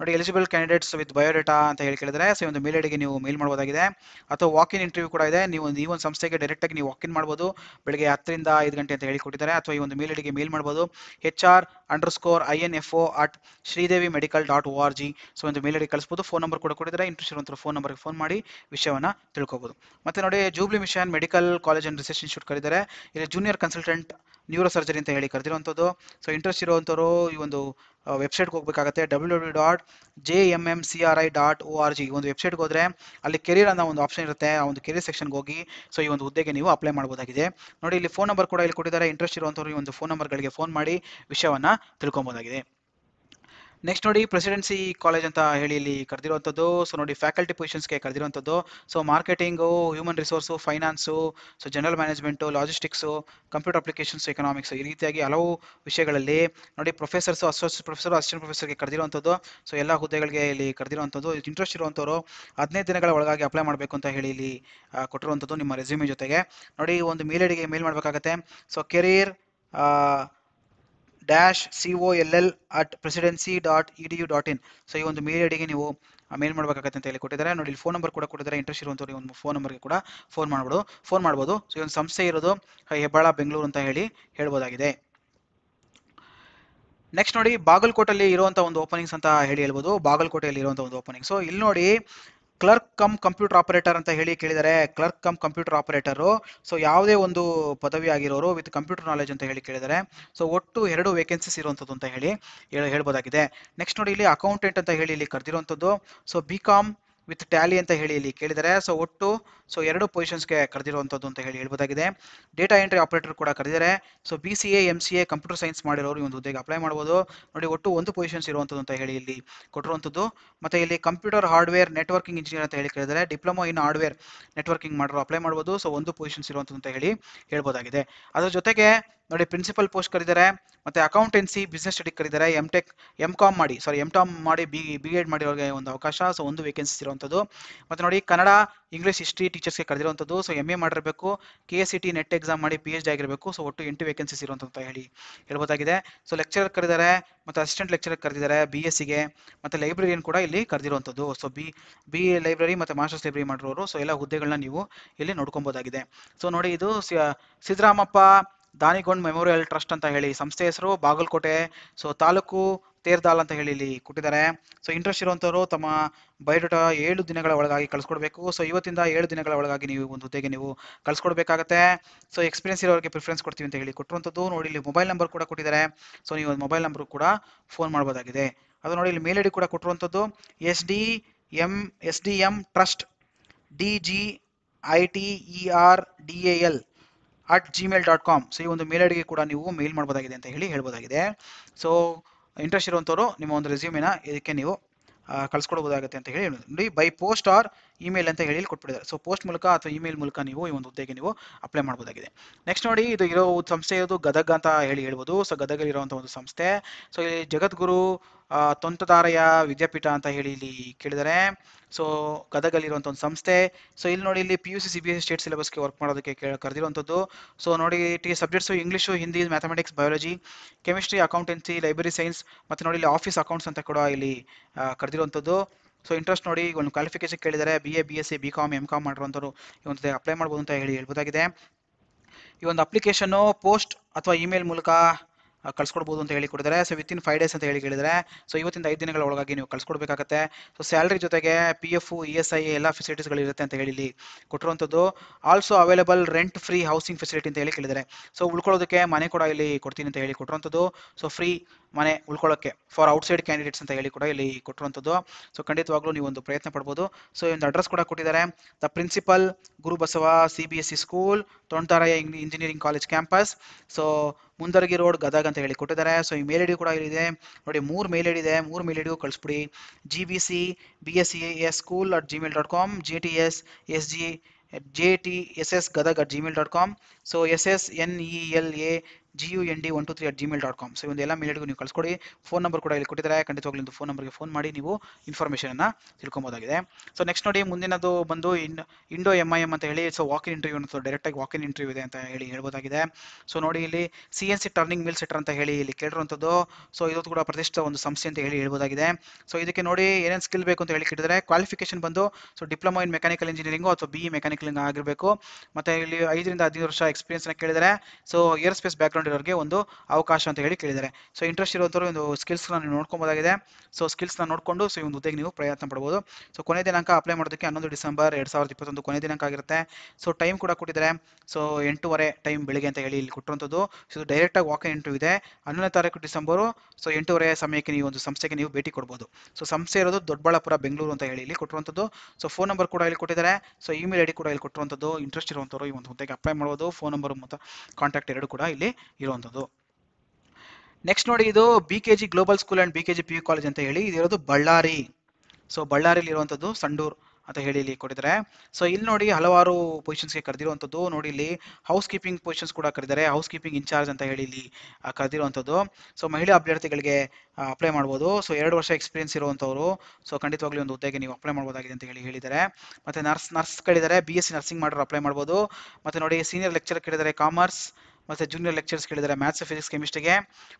ನೋಡಿ ಎಲಿಜಿಬಲ್ ಕ್ಯಾಂಡಿಡೇಟ್ಸ್ ವಿತ್ ಬಯೋಡೇಟಾ ಅಂತ ಹೇಳಿ ಕೇಳಿದ್ರೆ ಸೊ ಒಂದು ಮೇಲ್ ಐಡಿಗೆ ನೀವು ಮೇಲ್ ಮಾಡಬಹುದಾಗಿದೆ ಅಥವಾ ವಾಕ್ ಇನ್ ಇಂಟರ್ವ್ಯೂ ಕೂಡ ಇದೆ ನೀವು ಈ ಒಂದು ಸಂಸ್ಥೆಗೆ ಡೈರೆಕ್ಟ್ ಆಗಿ ನೀವು ವಾಕಿನ್ ಮಾಡಬಹುದು ಬೆಳಗ್ಗೆ ಹತ್ತರಿಂದ ಐದು ಗಂಟೆ ಅಂತ ಹೇಳಿ ಕೊಟ್ಟಿದ್ದಾರೆ ಅಥವಾ ಈ ಒಂದು ಮೇಲ್ ಐಡಿಗೆ ಮೇಲ್ ಮಾಡಬಹುದು H R underscore I N F O at Sridevi medical dot O R G so ಒಂದು ಮೇಲ್ ಐಡಿ ಕಳಿಸಬಹುದು ಫೋನ್ ನಂಬರ್ ಕೂಡ ಕೊಟ್ಟಿದ್ದಾರೆ ಇಂಟ್ರೆಸ್ಟ್ ಇರುವಂತಹ ಫೋನ್ ನಂಬರ್ಗೆ ಫೋನ್ ಮಾಡಿ ವಿಷಯವನ್ನು ತಿಳ್ಕೋಬಹುದು ಮತ್ತೆ ನೋಡಿ jubilee mission medical college and research ಶೂಟ್ ಕರೆದಿದ್ದಾರೆ ಇಲ್ಲಿ ಜೂನಿಯರ್ ಕನ್ಸಲ್ಟೆಂಟ್ ನ್ಯೂರೋ ಸರ್ಜರಿ ಅಂತ ಹೇಳಿ ಕರೆದಿರುವಂಥದ್ದು ಸೊ ಇಂಟ್ರೆಸ್ಟ್ ಇರುವಂಥವರು ಈ ಒಂದು ವೆಬ್ಸೈಟ್ಗೆ ಹೋಗಬೇಕಾಗತ್ತೆ W W dot J M M C R I dot O R G ಈ ಒಂದು ವೆಬ್ಸೈಟ್ಗೆ ಹೋದರೆ ಅಲ್ಲಿ ಕೆರಿಯರ್ ಅನ್ನೋ ಒಂದು ಆಪ್ಷನ್ ಇರುತ್ತೆ ಆ ಒಂದು ಕೆರಿಯರ್ ಸೆಕ್ಷನ್ಗೆ ಹೋಗಿ ಸೊ ಈ ಒಂದು ಹುದ್ದೆಗೆ ನೀವು ಅಪ್ಲೈ ಮಾಡಬಹುದಾಗಿದೆ ನೋಡಿ ಇಲ್ಲಿ ಫೋನ್ ನಂಬರ್ ಕೂಡ ಇಲ್ಲಿ ಕೊಟ್ಟಿದ್ದಾರೆ ಇಂಟ್ರೆಸ್ಟ್ ಇರುವಂಥವ್ರು ಈ ಒಂದು ಫೋನ್ ನಂಬರ್ಗಳಿಗೆ ಫೋನ್ ಮಾಡಿ ವಿಷಯವನ್ನು ತಿಳ್ಕೊಬೋದಾಗಿದೆ ನೆಕ್ಸ್ಟ್ ನೋಡಿ ಪ್ರೆಸಿಡೆನ್ಸಿ ಕಾಲೇಜ್ ಅಂತ ಹೇಳಿ ಇಲ್ಲಿ ಕರೆದಿರುವಂಥದ್ದು ಸೊ ನೋಡಿ ಫ್ಯಾಕಲ್ಟಿ ಪೊಸಿಷನ್ಸ್ಗೆ ಕರೆದಿರುವಂಥದ್ದು so marketing human resource finance so general management logistics computer applications economics ಈ ರೀತಿಯಾಗಿ ಹಲವು ವಿಷಯಗಳಲ್ಲಿ ನೋಡಿ ಪ್ರೊಫೆಸರ್ಸು ಅಸೋಸಿಯೇಟ್ ಪ್ರೊಫೆಸರ್ ಅಸಿಸ್ಟೆಂಟ್ ಪ್ರೊಫೆಸರ್ಗೆ ಕರೆದಿರುವಂಥದ್ದು ಸೊ ಎಲ್ಲ ಹುದ್ದೆಗಳಿಗೆ ಇಲ್ಲಿ ಕರೆದಿರುವಂಥದ್ದು ಇಂಟ್ರೆಸ್ಟ್ ಇರುವಂಥವ್ರು ಹದಿನೈದು ದಿನಗಳ ಒಳಗಾಗಿ ಅಪ್ಲೈ ಮಾಡಬೇಕು ಅಂತ ಹೇಳಿ ಇಲ್ಲಿ ಕೊಟ್ಟಿರುವಂಥದ್ದು ನಿಮ್ಮ ರೆಸ್ಯೂಮೆ ಜೊತೆಗೆ ನೋಡಿ ಒಂದು ಮೇಲ್ ಐಡಿಗೆ ಮೇಲ್ ಮಾಡಬೇಕಾಗತ್ತೆ so career dash C O L L at presidency dot E D U dot in so ಈ ಒಂದು ಮೇಲ್ ಐಡಿಗೆ ನೀವು ಮೇಲ್ ಮಾಡಬೇಕಾಗತ್ತೆ ಅಂತ ಹೇಳಿ ಕೊಟ್ಟಿದ್ದಾರೆ ನೋಡಿ ಇಲ್ಲಿ ಫೋನ್ ನಂಬರ್ ಕೂಡ ಕೊಟ್ಟಿದ್ದಾರೆ ಇಂಟ್ರೆಸ್ಟ್ ಇರುವಂಥವ್ರಿಗೆ ಒಂದು ಫೋನ್ ನಂಬರ್ಗೆ ಕೂಡ ಫೋನ್ ಮಾಡ್ಬೋದು ಫೋನ್ ಮಾಡ್ಬೋದು ಸೊ ಒಂದು ಸಂಸ್ಥೆ ಇರೋದು ಹೆಬ್ಬಾಳ ಬೆಂಗಳೂರು ಅಂತ ಹೇಳಿ ಹೇಳ್ಬೋದಾಗಿದೆ ನೆಕ್ಸ್ಟ್ ನೋಡಿ ಬಾಗಲಕೋಟಲ್ಲಿ ಇರುವಂಥ ಒಂದು ಓಪನಿಂಗ್ಸ್ ಅಂತ ಹೇಳಿ ಹೇಳ್ಬೋದು ಬಾಗಲಕೋಟೆಯಲ್ಲಿ ಇರುವಂಥ ಒಂದು ಓಪನಿಂಗ್ ಸೊ ಇಲ್ಲಿ ನೋಡಿ ಕ್ಲರ್ಕ್ ಕಮ್ ಕಂಪ್ಯೂಟರ್ ಆಪರೇಟರ್ ಅಂತ ಹೇಳಿ ಕೇಳಿದರೆ clerk cum computer operator so ಯಾವುದೇ ಒಂದು ಪದವಿ ಆಗಿರೋರು ವಿತ್ ಕಂಪ್ಯೂಟರ್ ನಾಲೆಜ್ ಅಂತ ಹೇಳಿ ಕೇಳಿದರೆ ಸೊ ಒಟ್ಟು ಎರಡು ವೇಕೆನ್ಸೀಸ್ ಇರುವಂಥದ್ದು ಅಂತ ಹೇಳಿ ಹೇಳ್ಬೋದಾಗಿದೆ ನೆಕ್ಸ್ಟ್ ನೋಡಿ ಇಲ್ಲಿ ಅಕೌಂಟೆಂಟ್ ಅಂತ ಹೇಳಿ ಇಲ್ಲಿ ಕರೆದಿರುವಂಥದ್ದು so B com with Tally ಅಂತ ಹೇಳಿ ಇಲ್ಲಿ ಕೇಳಿದರೆ ಸೊ ಒಟ್ಟು ಸೊ ಎರಡು ಪೊಸಿಷನ್ಸ್ಗೆ ಕರೆದಿರುವಂಥದ್ದು ಅಂತ ಹೇಳಿ ಹೇಳ್ಬೋದಾಗಿದೆ ಡೇಟಾ ಎಂಟ್ರಿ ಆಪರೇಟರ್ ಕೂಡ ಕರೆದಿದ್ದಾರೆ so B C M C A computer science ಮಾಡಿರೋರು ಈ ಒಂದು ಹುದ್ದೆಗೆ ಅಪ್ಲೈ ಮಾಡ್ಬೋದು ನೋಡಿ ಒಟ್ಟು ಒಂದು ಪೊಸಿಷನ್ಸ್ ಇರುವಂಥದ್ದು ಅಂತ ಹೇಳಿ ಇಲ್ಲಿ ಕೊಟ್ಟಿರುವಂಥದ್ದು ಮತ್ತೆ ಇಲ್ಲಿ ಕಂಪ್ಯೂಟರ್ ಹಾರ್ಡ್ವೇರ್ ನೆಟ್ವರ್ಕಿಂಗ್ ಇಂಜಿನಿಯರ್ ಅಂತ ಹೇಳಿ ಕರೆದಿದ್ದಾರೆ ಡಿಪ್ಲೊಮಾ ಇನ್ ಹಾರ್ಡ್ವೇರ್ ನೆಟ್ವರ್ಕಿಂಗ್ ಮಾಡೋರು ಅಪ್ಲೈ ಮಾಡ್ಬೋದು ಸೊ ಒಂದು ಪೊಸಿಷನ್ಸ್ ಇರುವಂಥದ್ದು ಅಂತ ಹೇಳಿ ಹೇಳ್ಬೋದಾಗಿದೆ ಅದರ ಜೊತೆಗೆ ನೋಡಿ ಪ್ರಿನ್ಸಿಪಲ್ ಪೋಸ್ಟ್ ಕರೆದಿದ್ದಾರೆ ಮತ್ತೆ ಅಕೌಂಟೆನ್ಸಿ ಬಿಸ್ನೆಸ್ ಸ್ಟಡಿ ಕರಿದ್ದಾರೆ ಎಮ್ ಟೆಕ್ ಎಮ್ ಕಾಮ್ ಮಾಡಿ ಸಾರಿ ಎಂ ಟಾಮ್ ಮಾಡಿ ಬಿ ಬಿ ಎಡ್ ಮಾಡಿರೋರಿಗೆ ಒಂದು ಅವಕಾಶ ಸೊ ಒಂದು ವೇಕೆನ್ಸಿ ಇರುವಂಥದ್ದು ಮತ್ತೆ ನೋಡಿ ಕನ್ನಡ ಇಂಗ್ಲಿಷ್ ಹಿಸ್ಟ್ರಿ ಟೀಚರ್ಸ್ಗೆ ಕರೆದಿರುವಂಥದ್ದು ಸೊ ಎಮ್ ಎ ಮಾಡಿರಬೇಕು K S C e T net exam ಮಾಡಿ ಪಿ ಎಚ್ ಡಿ ಆಗಿರಬೇಕು ಸೊ ಒಟ್ಟು ಎಂಟು ವೇಕೆನ್ಸಿಸ್ ಇರುವಂತ ಹೇಳಿ ಹೇಳ್ಬೋದಾಗಿದೆ ಸೊ ಲೆಕ್ಚರರ್ ಕರೆದಿದ್ದಾರೆ ಮತ್ತು ಅಸಿಸ್ಟೆಂಟ್ ಲೆಕ್ಚರರ್ ಕರೆದಿದ್ದಾರೆ ಬಿ ಎಸ್ ಸಿಗೆ ಮತ್ತು ಲೈಬ್ರರಿಯನ್ನು ಕೂಡ ಇಲ್ಲಿ ಕರೆದಿರುವಂಥದ್ದು ಸೊ ಬಿ ಬಿ ಲೈಬ್ರರಿ ಮತ್ತು ಮಾಸ್ಟರ್ಸ್ ಲೈಬ್ರರಿ ಮಾಡಿರೋರು ಸೊ ಎಲ್ಲ ಹುದ್ದೆಗಳನ್ನ ನೀವು ಇಲ್ಲಿ ನೋಡ್ಕೊಬೋದಾಗಿದೆ ಸೊ ನೋಡಿ ಇದು ಸಿದ್ದರಾಮಪ್ಪ ದಾನಿಗೊಂಡ್ ಮೆಮೋರಿಯಲ್ ಟ್ರಸ್ಟ್ ಅಂತ ಹೇಳಿ ಸಂಸ್ಥೆ ಹೆಸರು ಬಾಗಲಕೋಟೆ ಸೊ ತಾಲೂಕು ತೇರ್ದಾಲ್ ಅಂತ ಹೇಳಿ ಇಲ್ಲಿ ಕೊಟ್ಟಿದ್ದಾರೆ ಸೊ ಇಂಟ್ರೆಸ್ಟ್ ಇರುವಂತವರು ತಮ್ಮ ಬಯೋಡೇಟಾ ಏಳು ದಿನಗಳ ಒಳಗಾಗಿ ಕಳ್ಸ್ಕೊಡ್ಬೇಕು ಸೊ ಇವತ್ತಿಂದ ಏಳು ದಿನಗಳ ಒಳಗಾಗಿ ನೀವು ಒಂದು ಹುದ್ದೆಗೆ ನೀವು ಕಳ್ಸ್ಕೊಡ್ಬೇಕಾಗತ್ತೆ ಸೊ ಎಕ್ಸ್ಪೀರಿಯನ್ಸ್ ಇರೋರಿಗೆ ಪ್ರಿಫರೆನ್ಸ್ ಕೊಡ್ತೀವಿ ಅಂತ ಹೇಳಿ ಕೊಟ್ಟಿರುವಂಥದ್ದು ನೋಡಿ ಇಲ್ಲಿ ಮೊಬೈಲ್ ನಂಬರ್ ಕೂಡ ಕೊಟ್ಟಿದ್ದಾರೆ ಸೊ ನೀವು ಒಂದು ಮೊಬೈಲ್ ನಂಬರ್ ಕೂಡ ಫೋನ್ ಮಾಡ್ಬೋದಾಗಿದೆ ಅದು ನೋಡಿ ಇಲ್ಲಿ ಮೇಲ್ ಐ ಕೂಡ ಕೊಟ್ಟಿರುವಂಥದ್ದು S D M S D M trust D G I T E R D A L at Gmail dot com so ಈ ಒಂದು ಮೇಲ್ ಐಡಿಗೆ ಕೂಡ ನೀವು ಮೇಲ್ ಮಾಡ್ಬೋದಾಗಿದೆ ಅಂತ ಹೇಳಿ ಹೇಳ್ಬೋದಾಗಿದೆ ಸೊ ಇಂಟ್ರೆಸ್ಟ್ ಇರುವಂಥವ್ರು ನಿಮ್ಮ ಒಂದು ರೆಸ್ಯೂಮಿನ ಇದಕ್ಕೆ ನೀವು ಕಳ್ಸ್ಕೊಡ್ಬೋದಾಗುತ್ತೆ ಅಂತ ಹೇಳಿ ನೋಡಿ ಬೈ ಪೋಸ್ಟ್ ಆರ್ ಇಮೇಲ್ ಅಂತ ಹೇಳಿ ಕೊಟ್ಬಿಟ್ಟಿದ್ದಾರೆ ಸೊ ಪೋಸ್ಟ್ ಮೂಲಕ ಅಥವಾ ಇಮೇಲ್ ಮೂಲಕ ನೀವು ಈ ಒಂದು ಹುದ್ದೆಗೆ ನೀವು ಅಪ್ಲೈ ಮಾಡ್ಬೋದಾಗಿದೆ ನೆಕ್ಸ್ಟ್ ನೋಡಿ ಇದು ಇರೋ ಸಂಸ್ಥೆ ಇರೋದು ಗದಗ್ ಅಂತ ಹೇಳಿ ಹೇಳ್ಬೋದು ಸೊ ಗದಗಲ್ಲಿ ಇರುವಂಥ ಒಂದು ಸಂಸ್ಥೆ ಸೊ ಇಲ್ಲಿ ಜಗದ್ಗುರು ತೊಂತದಾರಯ ವಿದ್ಯಾಪೀಠ ಅಂತ ಹೇಳಿ ಇಲ್ಲಿ ಕೇಳಿದರೆ ಸೊ ಗದಗಲ್ಲಿರುವಂಥ ಒಂದು ಸಂಸ್ಥೆ ಸೊ ಇಲ್ಲಿ ನೋಡಿ ಇಲ್ಲಿ P U C C B S state ಸಿಲೆಬಸ್ಗೆ ವರ್ಕ್ ಮಾಡೋದಕ್ಕೆ ಕರೆದಿರುವಂಥದ್ದು ಸೊ ನೋಡಿ T subjects English Hindi mathematics biology chemistry accountancy library science ಮತ್ತು ನೋಡಿ ಇಲ್ಲಿ ಆಫೀಸ್ ಅಕೌಂಟ್ಸ್ ಅಂತ ಕೂಡ ಇಲ್ಲಿ ಕರೆದಿರುವಂಥದ್ದು ಸೊ ಇಂಟ್ರೆಸ್ಟ್ ನೋಡಿ ಒಂದು ಕ್ವಾಲಿಫಿಕೇಶನ್ ಕೇಳಿದರೆ B A B S C B com M com ಮಾಡಿರುವಂಥವ್ರು ಈ ಒಂದು ಅಪ್ಲೈ ಮಾಡ್ಬೋದು ಅಂತ ಹೇಳಿ ಹೇಳ್ಬೋದಾಗಿದೆ ಈ ಒಂದು ಅಪ್ಲಿಕೇಶನ್ನು ಪೋಸ್ಟ್ ಅಥವಾ ಇಮೇಲ್ ಮೂಲಕ ಕಳ್ಸ್ಕೊಡ್ಬೋದು ಅಂತ ಹೇಳಿ ಕೊಡಿದರೆ ಸೊ ವಿತಿನ್ ಫೈವ್ ಡೇಸ್ ಅಂತ ಹೇಳಿ ಕೇಳಿದರೆ ಸೊ ಇವತ್ತಿಂದ ಐದು ದಿನಗಳ ಒಳಗಾಗಿ ನೀವು ಕಳ್ಸ್ಕೊಡ್ಬೇಕಾಗತ್ತೆ ಸೊ ಸ್ಯಾಲ್ರಿ ಜೊತೆಗೆ P F E S I ಎಲ್ಲ ಫೆಸಿಲಿಟೀಸ್ಗಳಿರುತ್ತೆ ಅಂತ ಹೇಳಿ ಇಲ್ಲಿ ಕೊಟ್ಟಿರುವಂಥದ್ದು also available rent free housing facility ಅಂತ ಹೇಳಿ ಕೇಳಿದರೆ ಸೊ ಉಳ್ಕೊಳ್ಳೋದಕ್ಕೆ ಮನೆ ಕೂಡ ಇಲ್ಲಿ ಕೊಡ್ತೀನಿ ಅಂತ ಹೇಳಿ ಕೊಟ್ಟಿರುವಂಥದ್ದು ಸೊ ಫ್ರೀ ಮನೆ ಉಳ್ಕೊಳ್ಳೋಕ್ಕೆ ಫಾರ್ ಔಟ್ಸೈಡ್ ಕ್ಯಾಂಡಿಡೇಟ್ಸ್ ಅಂತ ಹೇಳಿ ಕೂಡ ಇಲ್ಲಿ ಕೊಟ್ಟಿರುವಂಥದ್ದು ಸೊ ಖಂಡಿತವಾಗ್ಲೂ ನೀವು ಒಂದು ಪ್ರಯತ್ನ ಪಡ್ಬೋದು ಸೊ ಒಂದು ಅಡ್ರೆಸ್ ಕೂಡ ಕೊಟ್ಟಿದ್ದಾರೆ the principal Guru Basava C B S C school Tontadarya engineering college campus so Mundargi road Gadag ಅಂತ ಹೇಳಿ ಕೊಟ್ಟಿದ್ದಾರೆ ಸೊ ಈ ಮೇಲ್ ಐಡಿ ಕೂಡ ಇಲ್ಲಿದೆ ನೋಡಿ ಮೂರು ಮೇಲ್ ಐಡಿ ಇದೆ ಮೂರು ಮೇಲ್ ಐಡಿಯು ಕಳಿಸ್ಬಿಡಿ G B C B S C S school at Gmail dot com J T S S G J T S S Gadag at Gmail dot com so S S N E L A G U N D one two three at Gmail dot com so ಒಂದು ಎಲ್ಲ ಐಡಿಗೂ ನೀವು ಕಳಿಸ್ಕೊಡಿ phone number ಕೂಡ ಇಲ್ಲಿ ಕೊಟ್ಟಿದ್ದಾರೆ ಹೋಗಿ ಒಂದು phone ನಂಬರ್ಗೆ ಫೋನ್ ಮಾಡಿ ನೀವು ಇನ್ಫಾರ್ಮೇಷನ್ ಇನ್ಫಾರ್ಮೇಷನನ್ನು ತಿಳ್ಕೊಬೋದಾಗಿದೆ ಸೊ ನೆಕ್ಸ್ಟ್ ನೋಡಿ ಮುಂದಿನದು ಬಂದು in Indo M I M ಅಂತ ಹೇಳಿ ಸೊ ವಾಕ್ ಇನ್ ಇಂಟರ್ವ್ಯೂ ಅಂತ ಡೈರೆಕ್ಟಾಗಿ ವಾಕ್ ಇನ್ ಇಂಟರ್ವ್ಯೂ ಇದೆ ಅಂತ ಹೇಳಿ ಹೇಳ್ಬೋದಾಗಿದೆ ಸೊ ನೋಡಿ ಇಲ್ಲಿ C N C turning mill setter ಅಂತ ಹೇಳಿ ಇಲ್ಲಿ ಕೇಳಿರುವಂಥದ್ದು ಸೊ ಇದು ಕೂಡ ಪ್ರತಿಷ್ಠಿತ ಒಂದು ಸಂಸ್ಥೆ ಅಂತ ಹೇಳಿ ಹೇಳ್ಬೋದಾಗಿದೆ ಸೊ ಇದಕ್ಕೆ ನೋಡಿ ಏನೇನು ಸ್ಕಿಲ್ ಬೇಕು ಅಂತ ಹೇಳಿ ಕೇಳಿದರೆ ಕ್ವಾಲಿಫಿಕೇಶನ್ ಬಂದು so diploma in mechanical engineering ಅಥವಾ ಬಿ ಮೆಕ್ಯಾನಿಕಲ್ e ಆಗಿರಬೇಕು ಮತ್ತು ಇಲ್ಲಿ ಐದರಿಂದ ಹದಿನೈದು ವರ್ಷ ಎಕ್ಸ್ಪೀರಿಯನ್ಸ್ನ ಕೇಳಿದರೆ ಸೊ ಏರ್ ಸ್ಪೇಸ್ ಬ್ಯಾಕ್ಗ್ರೌಂಡ್ ಒಂದು ಅವಕಾಶ ಅಂತ ಹೇಳಿ ಕೇಳಿದ್ದಾರೆ ಸೊ ಇಂಟ್ರೆಸ್ಟ್ ಇರೋಂಥವ್ರು ಒಂದು ಸ್ಕಿಲ್ಸ್ನ ನೀವು ನೋಡ್ಕೊಬೋದಾಗಿದೆ ಸೊ ಸ್ಕಿಲ್ಸ್ನ ನೋಡಿಕೊಂಡು ಸೊ ಈ ಒಂದು ಹುದ್ದೆಗೆ ನೀವು ಪ್ರಯತ್ನ ಪಡ್ಬೋದು ಸೊ ಕೊನೆ ದಿನಾಂಕ ಅಪ್ಲೈ ಮಾಡೋದಕ್ಕೆ ಹನ್ನೊಂದು ಡಿಸೆಂಬರ್ ಎರಡು ಸಾವಿರದ ಇಪ್ಪತ್ತೊಂದು ಕೊನೆ ದಿನಾಂಕ ಆಗಿರುತ್ತೆ ಸೊ ಟೈಮ್ ಕೂಡ ಕೊಟ್ಟಿದ್ದಾರೆ ಸೊ ಎಂಟೂವರೆ ಟೈಮ್ ಬೆಳಿಗ್ಗೆ ಅಂತ ಹೇಳಿ ಇಲ್ಲಿ ಕೊಟ್ಟಿರುವಂಥದ್ದು ಸೊ ಡೈರೆಕ್ಟಾಗಿ ವಾಕ್ ಇಂಟ್ರೂ ಇದೆ ಹನ್ನೊಂದನೇ ತಾರೀಕು ಡಿಸೆಂಬರು ಸೊ ಎಂಟೂವರೆ ಸಮಯಕ್ಕೆ ನೀವು ಒಂದು ಸಂಸ್ಥೆಗೆ ನೀವು ಭೇಟಿ ಕೊಡ್ಬೋದು ಸೊ ಸಂಸ್ಥೆ ಇರೋದು ದೊಡ್ಡಬಳ್ಳಾಪುರ ಬೆಂಗಳೂರು ಅಂತ ಹೇಳಿ ಇಲ್ಲಿ ಕೊಟ್ಟಿರುವಂಥದ್ದು ಸೊ ಫೋನ್ ನಂಬರ್ ಕೂಡ ಇಲ್ಲಿ ಕೊಟ್ಟಿದ್ದಾರೆ ಸೊ ಇಮೇಲ್ ಐಡಿ ಕೂಡ ಇಲ್ಲಿ ಕೊಟ್ಟಿರುವಂಥದ್ದು ಇಂಟ್ರೆಸ್ಟ್ ಇರುವಂಥವ್ರು ಈ ಒಂದು ಹುದ್ದೆಗೆ ಅಪ್ಲೈ ಮಾಡ್ಬೋದು ಫೋನ್ ನಂಬರ್ ಮತ್ತು ಕಾಂಟ್ಯಾಕ್ಟ್ ಎರಡು ಕೂಡ ಇಲ್ಲಿ ಇರುವಂಥದ್ದು ನೆಕ್ಸ್ಟ್ ನೋಡಿ ಇದು B K G global school and B K G P U college ಅಂತ ಹೇಳಿ ಇದಿರೋದು ಬಳ್ಳಾರಿ ಸೊ ಬಳ್ಳಾರಿಯಲ್ಲಿ ಇರುವಂಥದ್ದು ಸಂಡೂರ್ ಅಂತ ಹೇಳಿ ಇಲ್ಲಿ ಕೊಟ್ಟಿದ್ದಾರೆ ಸೊ ಇಲ್ಲಿ ನೋಡಿ ಹಲವಾರು ಪೊಸಿಷನ್ಸ್ಗೆ ಕರೆದಿರುವಂಥದ್ದು ನೋಡಿ ಇಲ್ಲಿ ಹೌಸ್ ಕೀಪಿಂಗ್ ಪೊಸಿಷನ್ಸ್ ಕೂಡ ಕರೆದಿದ್ದಾರೆ ಹೌಸ್ ಕೀಪಿಂಗ್ ಇನ್ಚಾರ್ಜ್ ಅಂತ ಹೇಳಿ ಇಲ್ಲಿ ಕರೆದಿರುವಂಥದ್ದು ಸೊ ಮಹಿಳಾ ಅಭ್ಯರ್ಥಿಗಳಿಗೆ ಅಪ್ಲೈ ಮಾಡ್ಬೋದು ಸೊ ಎರಡು ವರ್ಷ ಎಕ್ಸ್ಪೀರಿಯನ್ಸ್ ಇರುವಂಥವ್ರು ಸೊ ಖಂಡಿತವಾಗ್ಲಿ ಒಂದು ಹುದ್ದೆಗೆ ನೀವು ಅಪ್ಲೈ ಮಾಡ್ಬೋದಾಗಿದೆ ಅಂತ ಹೇಳಿ ಹೇಳಿದ್ದಾರೆ ಮತ್ತೆ ನರ್ಸ್ ನರ್ಸ್ಗಳಿದ್ದಾರೆ ಬಿ ಎಸ್ ಸಿ ನರ್ಸಿಂಗ್ ಮಾಡೋರು ಅಪ್ಲೈ ಮಾಡ್ಬೋದು ಮತ್ತೆ ನೋಡಿ ಸೀನಿಯರ್ ಲೆಕ್ಚರ್ ಕೇಳಿದರೆ ಕಾಮರ್ಸ್ ಮತ್ತು ಜೂನಿಯರ್ ಲೆಕ್ಚರ್ಸ್ ಕೇಳಿದ್ದಾರೆ ಮ್ಯಾಥ್ಸ್ ಫಿಸಿಕ್ಸ್ ಕೆಮಿಸ್ಟ್ರಿಗೆ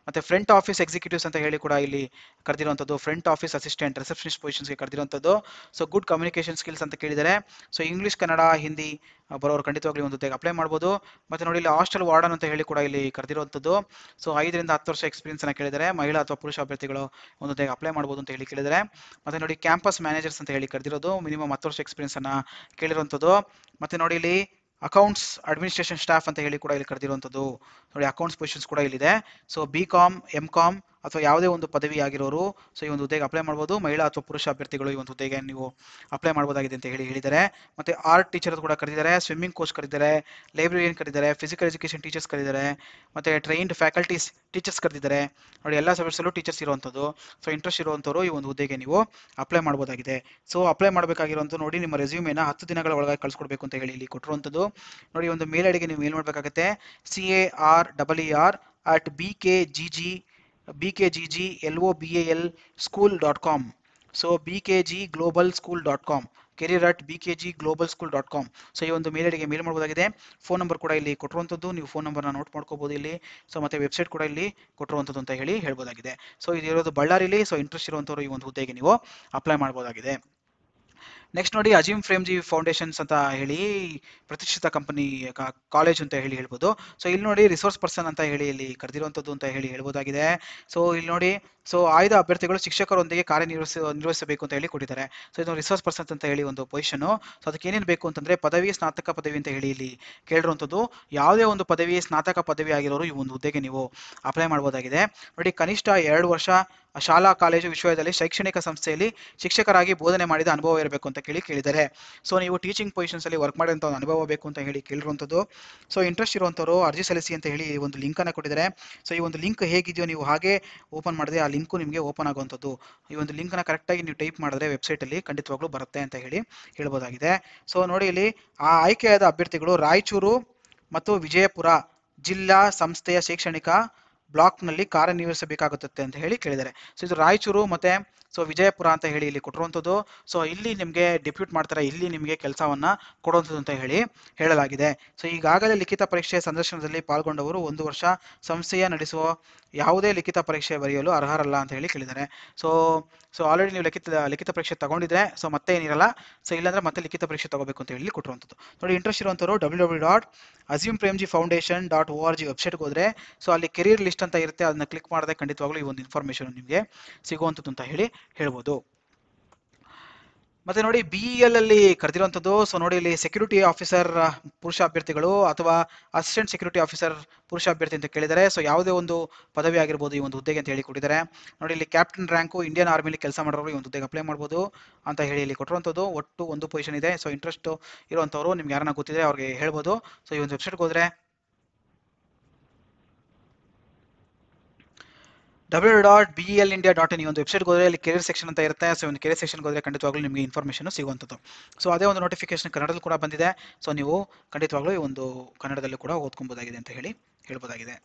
ಮತ್ತು ಫ್ರಂಟ್ ಆಫೀಸ್ ಎಕ್ಸಿಕ್ಯೂಟಿವ್ಸ್ ಅಂತ ಹೇಳಿ ಕೂಡ ಇಲ್ಲಿ ಕರೆದಿರುವಂಥದ್ದು ಫ್ರಂಟ್ ಆಫೀಸ್ ಅಸಿಸ್ಟೆಂಟ್ ರಿಸೆಪ್ಷನಿಸ್ಟ್ ಪೊಸಿಷನ್ಸ್ಗೆ ಕರೆದಿರುವಂಥದ್ದು ಸೊ ಗುಡ್ ಕಮ್ಯುನಿಕೇಷನ್ ಸ್ಕಿಲ್ಸ್ ಅಂತ ಕೇಳಿದರೆ ಸೊ ಇಂಗ್ಲೀಷ್ ಕನ್ನಡ ಹಿಂದಿ ಬರೋರು ಖಂಡಿತವಾಗ್ಲಿ ಒಂದು ಅಪ್ಲೈ ಮಾಡ್ಬೋದು ಮತ್ತು ನೋಡಿ ಇಲ್ಲಿ ಹಾಸ್ಟೆಲ್ ವಾರ್ಡನ್ ಅಂತ ಹೇಳಿ ಕೂಡ ಇಲ್ಲಿ ಕರೆದಿರುವಂಥದ್ದು ಸೊ ಐದರಿಂದ ಹತ್ತು ವರ್ಷ ಎಕ್ಸ್ಪೀರಿಯನ್ಸ್ ಕೇಳಿದರೆ ಮಹಿಳಾ ಅಥವಾ ಪುರುಷ ಅಭ್ಯರ್ಥಿಗಳು ಒಂದು ಅಪ್ಲೈ ಮಾಡ್ಬೋದು ಅಂತ ಹೇಳಿ ಕೇಳಿದರೆ ಮತ್ತು ನೋಡಿ ಕ್ಯಾಂಪಸ್ ಮ್ಯಾನೇಜರ್ಸ್ ಅಂತ ಹೇಳಿ ಕರೆದಿರೋದು ಮಿನಿಮಮ್ ಹತ್ತು ವರ್ಷ ಎಕ್ಸ್ಪೀರಿಯನ್ಸನ್ನು ಕೇಳಿರುವಂಥದ್ದು ಮತ್ತು ನೋಡಿ ಇಲ್ಲಿ ಅಕೌಂಟ್ಸ್ ಅಡ್ಮಿನಿಸ್ಟ್ರೇಷನ್ ಸ್ಟಾಫ್ ಅಂತ ಹೇಳಿ ಕೂಡ ಇಲ್ಲಿ ಕರೆದಿರುವಂಥದ್ದು ನೋಡಿ ಅಕೌಂಟ್ಸ್ ಪೊಸಿಷನ್ಸ್ ಕೂಡ ಇಲ್ಲಿದೆ so B com M com ಅಥವಾ ಯಾವುದೇ ಒಂದು ಪದವಿ ಆಗಿರೋರು ಸೊ ಈ ಒಂದು ಹುದ್ದೆಗೆ ಅಪ್ಲೈ ಮಾಡ್ಬೋದು ಮಹಿಳಾ ಅಥವಾ ಪುರುಷ ಅಭ್ಯರ್ಥಿಗಳು ಈ ಒಂದು ಹುದ್ದೆಗೆ ನೀವು ಅಪ್ಲೈ ಮಾಡ್ಬೋದಾಗಿದೆ ಅಂತ ಹೇಳಿ ಹೇಳಿದ್ದಾರೆ ಮತ್ತೆ ಆರ್ಟ್ ಟೀಚರ್ ಕೂಡ ಕರೆದಿದ್ದಾರೆ ಸ್ವಿಮ್ಮಿಂಗ್ ಕೋಚ್ ಕರೆದಿದ್ದಾರೆ ಲೈಬ್ರರಿಯನ್ ಕರೆದಿದ್ದಾರೆ ಫಿಸಿಕಲ್ ಎಜುಕೇಶನ್ ಟೀಚರ್ಸ್ ಕರೆದಿದ್ದಾರೆ ಮತ್ತೆ ಟ್ರೈನ್ಡ್ ಫ್ಯಾಕಲ್ಟೀಸ್ ಟೀಚರ್ಸ್ ಕರೆದಿದ್ದಾರೆ ನೋಡಿ ಎಲ್ಲ ಸಬ್ಜೆಕ್ಟ್ಸಲ್ಲೂ ಟೀಚರ್ಸ್ ಇರುವಂಥದ್ದು ಸೊ ಇಂಟ್ರೆಸ್ಟ್ ಇರುವಂಥವ್ರು ಈ ಒಂದು ಹುದ್ದೆಗೆ ನೀವು ಅಪ್ಲೈ ಮಾಡ್ಬೋದಾಗಿದೆ ಸೊ ಅಪ್ಲೈ ಮಾಡಬೇಕಾಗಿರುವಂಥ ನೋಡಿ ನಿಮ್ಮ ರೆಸ್ಯೂಮೇನ ಹತ್ತು ದಿನಗಳ ಒಳಗಾಗಿ ಕಳಿಸ್ಕೊಡ್ಬೇಕು ಅಂತ ಹೇಳಿ ಇಲ್ಲಿ ಕೊಟ್ಟಿರುವಂಥದ್ದು ನೋಡಿ ಒಂದು ಮೇಲ್ ಅಡಿಗೆ ನೀವು ಮೇಲ್ ಮಾಡಬೇಕಾಗತ್ತೆ C A R double e E e R at B K G G bkgglobalschool dot com. So bkgglobalschool dot com. Career at B K G global school dot com so ಈ ಒಂದು mail ಐಡಿಗೆ ಮೇಲ್ ಮಾಡ್ಬೋದಾಗಿದೆ phone number ಕೂಡ ಇಲ್ಲಿ ಕೊಟ್ಟಿರುವಂಥದ್ದು ನೀವು phone ನಂಬರ್ನ note ಮಾಡ್ಕೋಬಹುದು ಇಲ್ಲಿ ಸೊ ಮತ್ತೆ ವೆಬ್ಸೈಟ್ ಕೂಡ ಇಲ್ಲಿ ಕೊಟ್ಟಿರುವಂಥದ್ದು ಅಂತ ಹೇಳಿ ಹೇಳ್ಬೋದಾಗಿದೆ ಸೊ ಇದು ಇರೋದು ಬಳ್ಳಾರಿಲಿ ಸೊ ಇಂಟ್ರೆಸ್ಟ್ ಇರುವಂಥವ್ರು ಈ ಒಂದು ಹುದ್ದೆಗೆ ನೀವು ಅಪ್ಲೈ ಮಾಡ್ಬೋದಾಗಿದೆ ನೆಕ್ಸ್ಟ್ ನೋಡಿ ಅಜೀಮ್ ಫ್ರೇಮ್ಜಿ ಫೌಂಡೇಶನ್ಸ್ ಅಂತ ಹೇಳಿ ಪ್ರತಿಷ್ಠಿತ ಕಂಪನಿ ಕಾಲೇಜ್ ಅಂತ ಹೇಳಿ ಹೇಳ್ಬೋದು ಸೊ ಇಲ್ಲಿ ನೋಡಿ ರಿಸೋರ್ಸ್ ಪರ್ಸನ್ ಅಂತ ಹೇಳಿ ಇಲ್ಲಿ ಕರೆದಿರುವಂಥದ್ದು ಅಂತ ಹೇಳಿ ಹೇಳ್ಬೋದಾಗಿದೆ ಸೊ ಇಲ್ಲಿ ನೋಡಿ ಸೊ ಆಯ್ದ ಅಭ್ಯರ್ಥಿಗಳು ಶಿಕ್ಷಕರೊಂದಿಗೆ ಕಾರ್ಯನಿರ್ವಹಿಸ ನಿರ್ವಹಿಸಬೇಕು ಅಂತ ಹೇಳಿ ಕೊಟ್ಟಿದ್ದಾರೆ ಸೊ ಇದು ರಿಸೋರ್ಸ್ ಪರ್ಸನ್ ಅಂತ ಹೇಳಿ ಒಂದು ಪೊಸಿಷನು ಸೊ ಅದಕ್ಕೆ ಏನೇನು ಬೇಕು ಅಂತಂದ್ರೆ ಪದವಿ ಸ್ನಾತಕ ಪದವಿ ಅಂತ ಹೇಳಿ ಇಲ್ಲಿ ಕೇಳಿರುವಂಥದ್ದು ಯಾವುದೇ ಒಂದು ಪದವಿ ಸ್ನಾತಕ ಪದವಿ ಆಗಿರೋರು ಈ ಒಂದು ಹುದ್ದೆಗೆ ನೀವು ಅಪ್ಲೈ ಮಾಡ್ಬೋದಾಗಿದೆ ನೋಡಿ ಕನಿಷ್ಠ ಎರಡು ವರ್ಷ ಶಾಲಾ ಕಾಲೇಜು ವಿಶ್ವವಿದ್ಯಾಲಯ ಶೈಕ್ಷಣಿಕ ಸಂಸ್ಥೆಯಲ್ಲಿ ಶಿಕ್ಷಕರಾಗಿ ಬೋಧನೆ ಮಾಡಿದ ಅನುಭವ ಇರಬೇಕು ಅಂತ ಕೇಳಿ ಕೇಳಿದ್ದಾರೆ ಸೊ ನೀವು ಟೀಚಿಂಗ್ ಪೊಸಿಷನ್ಸಲ್ಲಿ ವರ್ಕ್ ಮಾಡಿದಂಥ ಒಂದು ಅನುಭವ ಬೇಕು ಅಂತ ಹೇಳಿ ಕೇಳಿರುವಂಥದ್ದು ಸೊ ಇಂಟ್ರೆಸ್ಟ್ ಇರುವಂಥವ್ರು ಅರ್ಜಿ ಸಲ್ಲಿಸಿ ಅಂತ ಹೇಳಿ ಒಂದು ಲಿಂಕನ್ನು ಕೊಟ್ಟಿದ್ದಾರೆ ಸೊ ಈ ಒಂದು ಲಿಂಕ್ ಹೇಗಿದೆಯೋ ನೀವು ಹಾಗೆ ಓಪನ್ ಮಾಡಿದ್ರೆ ಆ ಲಿಂಕು ನಿಮಗೆ ಓಪನ್ ಆಗುವಂಥದ್ದು ಈ ಒಂದು ಲಿಂಕನ್ನು ಕರೆಕ್ಟಾಗಿ ನೀವು ಟೈಪ್ ಮಾಡಿದ್ರೆ ವೆಬ್ಸೈಟಲ್ಲಿ ಖಂಡಿತವಾಗ್ಲೂ ಬರುತ್ತೆ ಅಂತ ಹೇಳಿ ಹೇಳ್ಬೋದಾಗಿದೆ ಸೊ ನೋಡಿ ಇಲ್ಲಿ ಆ ಆಯ್ಕೆಯಾದ ಅಭ್ಯರ್ಥಿಗಳು ರಾಯಚೂರು ಮತ್ತು ವಿಜಯಪುರ ಜಿಲ್ಲಾ ಸಂಸ್ಥೆಯ ಶೈಕ್ಷಣಿಕ ಬ್ಲಾಕ್ ನಲ್ಲಿ ಕಾರ್ಯನಿರ್ವಹಿಸಬೇಕಾಗುತ್ತೆ ಅಂತ ಹೇಳಿ ಕೇಳಿದ್ದಾರೆ ಸೊ ಇದು ರಾಯಚೂರು ಮತ್ತೆ ಸೊ ವಿಜಯಪುರ ಅಂತ ಹೇಳಿ ಇಲ್ಲಿ ಕೊಟ್ಟಿರುವಂಥದ್ದು ಸೊ ಇಲ್ಲಿ ನಿಮಗೆ ಡಿಪ್ಯೂಟ್ ಮಾಡ್ತಾರೆ ಇಲ್ಲಿ ನಿಮಗೆ ಕೆಲಸವನ್ನ ಕೊಡುವಂಥದ್ದು ಅಂತ ಹೇಳಿ ಹೇಳಲಾಗಿದೆ ಸೊ ಈಗಾಗಲೇ ಲಿಖಿತ ಪರೀಕ್ಷೆ ಸಂದರ್ಶನದಲ್ಲಿ ಪಾಲ್ಗೊಂಡವರು ಒಂದು ವರ್ಷ ಸಂಸ್ಥೆಯ ನಡೆಸುವ ಯಾವುದೇ ಲಿಖಿತ ಪರೀಕ್ಷೆ ಬರೆಯಲು ಅರ್ಹರಲ್ಲ ಅಂತ ಹೇಳಿ ಕೇಳಿದ್ದಾರೆ ಸೊ ಸೊ ಆಲ್ರೆಡಿ ನೀವು ಲಿಖಿತ ಲಿಖಿತ ಪರೀಕ್ಷೆ ತಗೊಂಡಿದ್ರೆ ಸೊ ಮತ್ತೆ ಏನಿರಲ್ಲ ಸೊ ಇಲ್ಲಾಂದ್ರೆ ಮತ್ತೆ ಲಿಖಿತ ಪರೀಕ್ಷೆ ತಗೋಬೇಕು ಅಂತ ಹೇಳಿ ಕೊಟ್ಟಿರುವಂಥದ್ದು ನೋಡಿ ಇಂಟ್ರೆಸ್ಟ್ ಇರುವಂಥವ್ರು W W dot Azim Premji foundation dot O R G ವೆಬ್ಸೈಟ್ಗೆ ಹೋದರೆ ಸೊ ಅಲ್ಲಿ ಕೆರಿಯರ್ ಲಿಸ್ಟ್ ಅಂತ ಇರುತ್ತೆ ಅದನ್ನ ಕ್ಲಿಕ್ ಮಾಡಿದ್ರೆ ಖಂಡಿತವಾಗ್ಲೂ ಈ ಒಂದು ಇನ್ಫಾರ್ಮೇಶನ್ ನಿಮಗೆ ಸಿಗುವಂಥದ್ದು ಅಂತ ಹೇಳಿ ಹೇಳ್ಬೋದು ಮತ್ತೆ ನೋಡಿ ಬಿಇಎಲ್ e ಅಲ್ಲಿ ಕರೆದಿರುವಂತದ್ದು ಸೊ ನೋಡಿ ಇಲ್ಲಿ ಸೆಕ್ಯೂರಿಟಿ ಆಫೀಸರ್ ಪುರುಷ ಅಭ್ಯರ್ಥಿಗಳು ಅಥವಾ ಅಸಿಸ್ಟೆಂಟ್ ಸೆಕ್ಯೂರಿಟಿ ಆಫೀಸರ್ ಪುರುಷ ಅಭ್ಯರ್ಥಿ ಅಂತ ಕೇಳಿದರೆ ಸೊ ಯಾವುದೇ ಒಂದು ಪದವಿ ಆಗಿರ್ಬೋದು ಈ ಒಂದು ಹುದ್ದೆಗೆ ಅಂತ ಹೇಳಿ ಕೊಟ್ಟಿದ್ದಾರೆ ನೋಡಿ ಇಲ್ಲಿ ಕ್ಯಾಪ್ಟನ್ ರ್ಯಾಂಕು ಇಂಡಿಯನ್ ಆರ್ಮಿಲಿ ಕೆಲಸ ಮಾಡೋರು ಈ ಒಂದು ಹುದ್ದೆಗೆ ಅಪ್ಲೈ ಮಾಡ್ಬೋದು ಅಂತ ಹೇಳಿ ಇಲ್ಲಿ ಕೊಟ್ಟಿರುವಂಥದ್ದು ಒಟ್ಟು ಒಂದು ಪೊಸಿಷನ್ ಇದೆ ಸೊ ಇಂಟ್ರೆಸ್ಟ್ ಇರುವಂಥವ್ರು ನಿಮ್ಗೆ ಯಾರನ್ನ ಗೊತ್ತಿದೆ ಅವ್ರಿಗೆ ಹೇಳ್ಬೋದು ಸೊ ಈ ಒಂದು ವೆಬ್ಸೈಟ್ಗೆ ಹೋದ್ರೆ W dot B L India dot in ಈ ಒಂದು ವೆಬ್ಸೈಟ್ಗೆ ಹೋದರೆ ಅಲ್ಲಿ ಕೆರಿಯರ್ ಸೆಕ್ಷನ್ ಅಂತ ಇರುತ್ತೆ ಸೊ ಒಂದು ಕೆರಿಯರ್ ಸೆಕ್ಷನ್ಗೆ ಹೋದರೆ ಖಂಡಿತವಾಗ್ಲೂ ನಿಮಗೆ ಇನ್ಫಾರ್ಮೇಷನ್ ಸಿಗುವಂಥದ್ದು ಸೊ ಅದೇ ಒಂದು ನೋಟಿಫಿಕೇಶನ್ ಕನ್ನಡದಲ್ಲಿ ಕೂಡ ಬಂದಿದೆ ಸೊ ನೀವು ಖಂಡಿತವಾಗ್ಲೂ ಈ ಒಂದು ಕನ್ನಡದಲ್ಲೂ ಕೂಡ ಓದ್ಕೊಬೋದಾಗಿದೆ ಅಂತ ಹೇಳಿ ಹೇಳ್ಬೋದಾಗಿದೆ